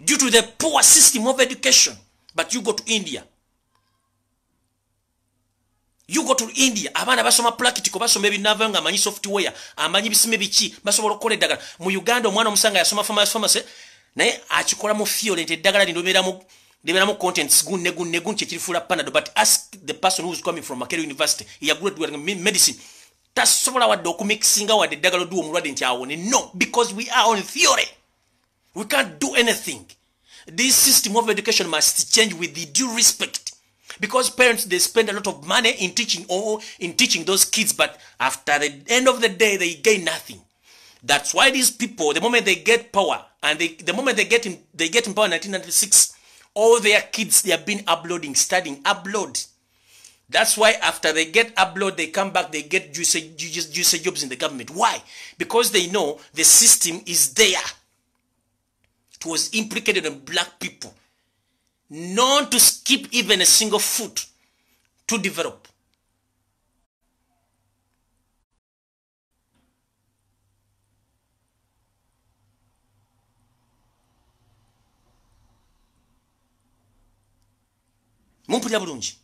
due to the poor system of education but you go to india You go to India, abana basoma practical, basoma ebinava nga manyi software, amanyi bisime biki, basobola okukola eddagala. Mu Uganda omwana omusanga yasoma pharmacy pharmacy, naye akikola mu fiole nti eddagala lino libeeramu libeeramu contents gun ne gun ne gun kyekirifuula panado. But ask the person who is coming from Makerere University, he ya graduate medicine. Tasobola wadde okumixinga wadde eddagala oduwa omulwadde nti awone. No, because we are on theory. We can't do anything. This system of education must change with the due respect. because parents they spend a lot of money in teaching or in teaching those kids but after the end of the day they gain nothing that's why these people the moment they get power and they, the moment they get in they get in power in 1996 all their kids they have been uploading studying upload that's why after they get upload they come back they get juicy, juicy, juicy jobs in the government why because they know the system is there it was implicated in black people not to skip even a single foot to develop. Mumpulya bulungi.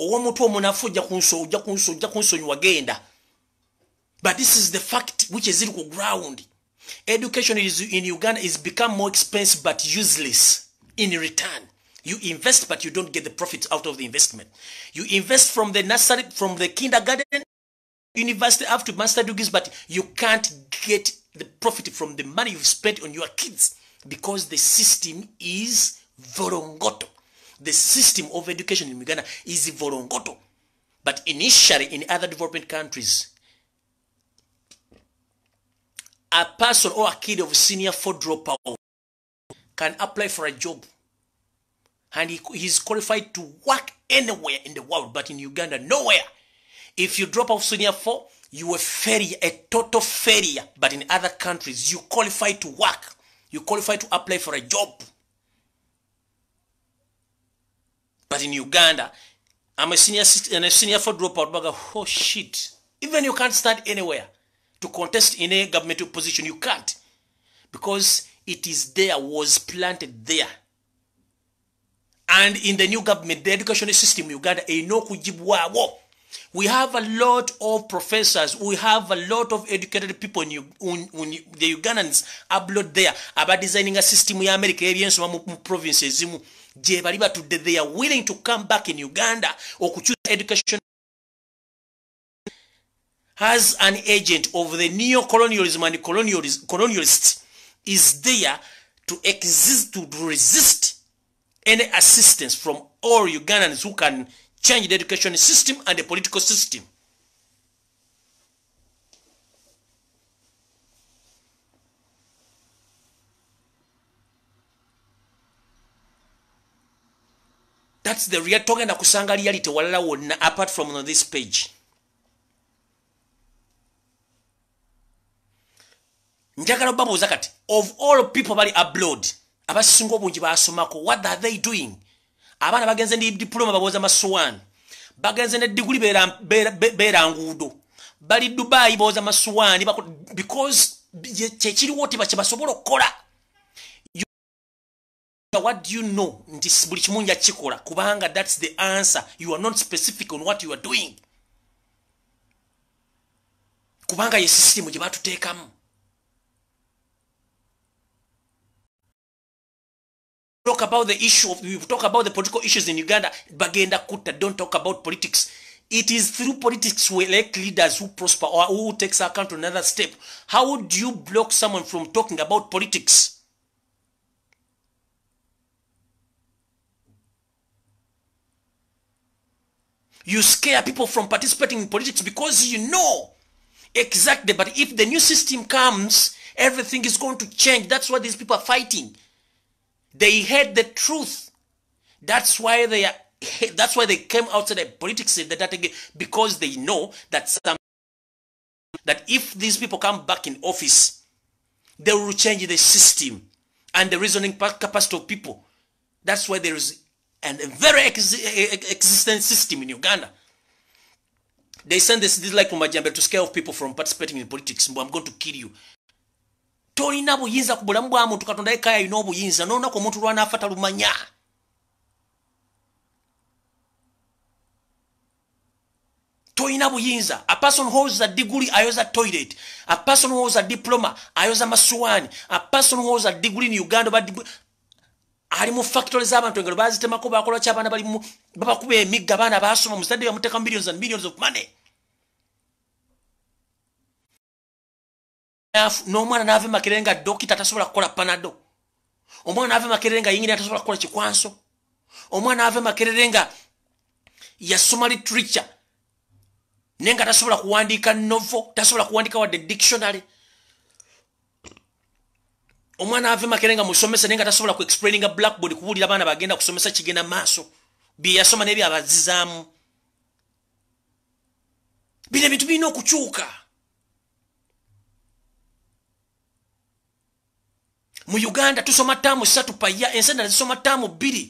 owomuntu omunafu ojja kunsonyiwa genda but this is the fact which eziri ku ground education is, in uganda is become more expensive but useless in return you invest but you don't get the profits out of the investment you invest from the nursery from the kindergarten university after master dugis but you can't get the profit from the money you've spent on your kids because the system is vorongoto the system of education in Uganda is Volongoto. But initially, in other developing countries, a person or a kid of senior four dropout can apply for a job and he, is qualified to work anywhere in the world, but in Uganda, nowhere. If you drop out senior four, you a failure, a total failure. But in other countries, you qualify to work. You qualify to apply for a job. but in uganda i'm a senior and a senior for drop out oh shit even you can't stand anywhere to contest in a government position you can't because it is there was planted there and in the new government the education system uganda eh, we have a lot of professors we have a lot of educated people in, in, in the ugandans upload there about designing a system ya america ebyensoma mu provinces zimu gye bali batudde they are willing to come back in uganda okukyusa education has an agent of the neo colonialism and colonialist is there to, exist, to resist any assistance from all ugandans who can change the education system and the political system that's the real togenda kusanga reality walala wonna apart from this page njagala obabuuza kati of all people bali abroad abasinga obungi basomako what are they doing abaana bagenze ne diploma babooza masuwan bagenze ne diguli beera nguudo bali dubai booza masuwani because kyekiriwo tiba kyebasobola okukola Now, what do you know? This bulichimunja chikora. Kubanga, that's the answer. You are not specific on what you are doing. Kubanga, yes, system you about to take them. Talk about the issue. We talk about the political issues in Uganda. Bagenda kuta. Don't talk about politics. It is through politics we elect leaders who prosper or who takes our country to another step. How would you block someone from talking about politics? Politics. You scare people from participating in politics because you know exactly. But if the new system comes, everything is going to change. That's why these people are fighting. They heard the truth. That's why they are. [LAUGHS] That's why they came outside the politics in that again because they know that some that if these people come back in office, they will change the system and the reasoning capacity of people. That's why there is and a very ex- existent system in Uganda. They send this, this like Mumajambe to scare off people from participating in politics. I'm going to kill you. tolina buyinza ku bulamu bwa muntu katonda yekka yalina obuyinza noonaku omuntu lwanaafa talumanya tolina buyinza a person who is a degree ayoza a toilet a person who is a diploma ayoza masuwani a person who is a degree in uganda ali mu factory z'abantu engalo bazitemako bakola ki abaana balimu babakuba emigga abaana basoma muzadde bamutekamu billions and billions of money n'omwana naava emakere nga dokita tasobola kukola panado omwana naava emakerere nga yingira tasobola kukola kikwanso omwana naava emakerere nga yasoma literature naye nga tasobola kuwandiika novo tasobola kuwandiika wadde dictionary omwana ava makere nga musomesa naye nga tasobola ku explaininga blackboard kuwulira abaana bagenda kusomesa kigenda maaso byeyasoma nebyabazizaamu bino ebintu birina okukyuka mu uganda tusoma taamu satu paya ensi endala zisoma taamu biri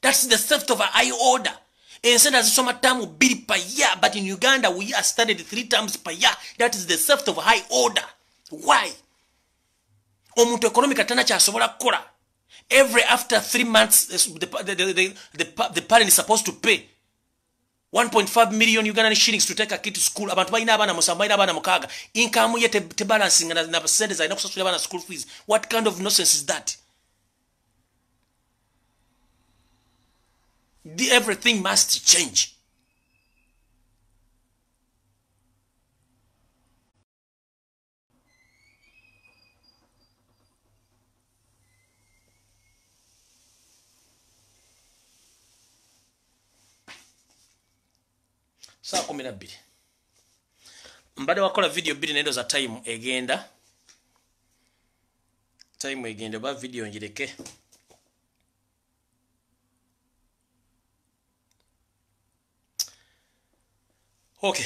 thats the theft of i order ensi endala zisoma taamu biri paya but in uganda we are studied three times paya that is the theft of high order why omuntu economic atana kyasobola kukola every after th months eh, the, the, the, the, the, the parent is supposed to pay 1.5 million ugandan shillings to take a kit school abantu balina abaana musanvu balina abaana mukaaga inkamu ye tebalancinga te na sente zalina kusasula abaana school fees what kind of nonsense is that the, everything must change saa kumi nabbiri mbadde wakola vidiyo bbiri naye ndoza tayimu egenda tayimu egenda oba vidiyo ngireke ok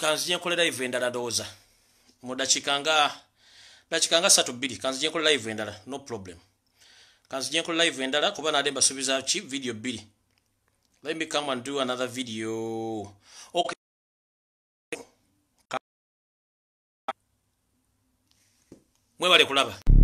kanzijenkole live endala ndowooza mudakikanga dakikanga satu bbiri kanzijenkole live endala no problem kanzijenkole live endala kuba nade mbasuubizaki vidiyo bbiri let me come and do another video okay mwebale kulaba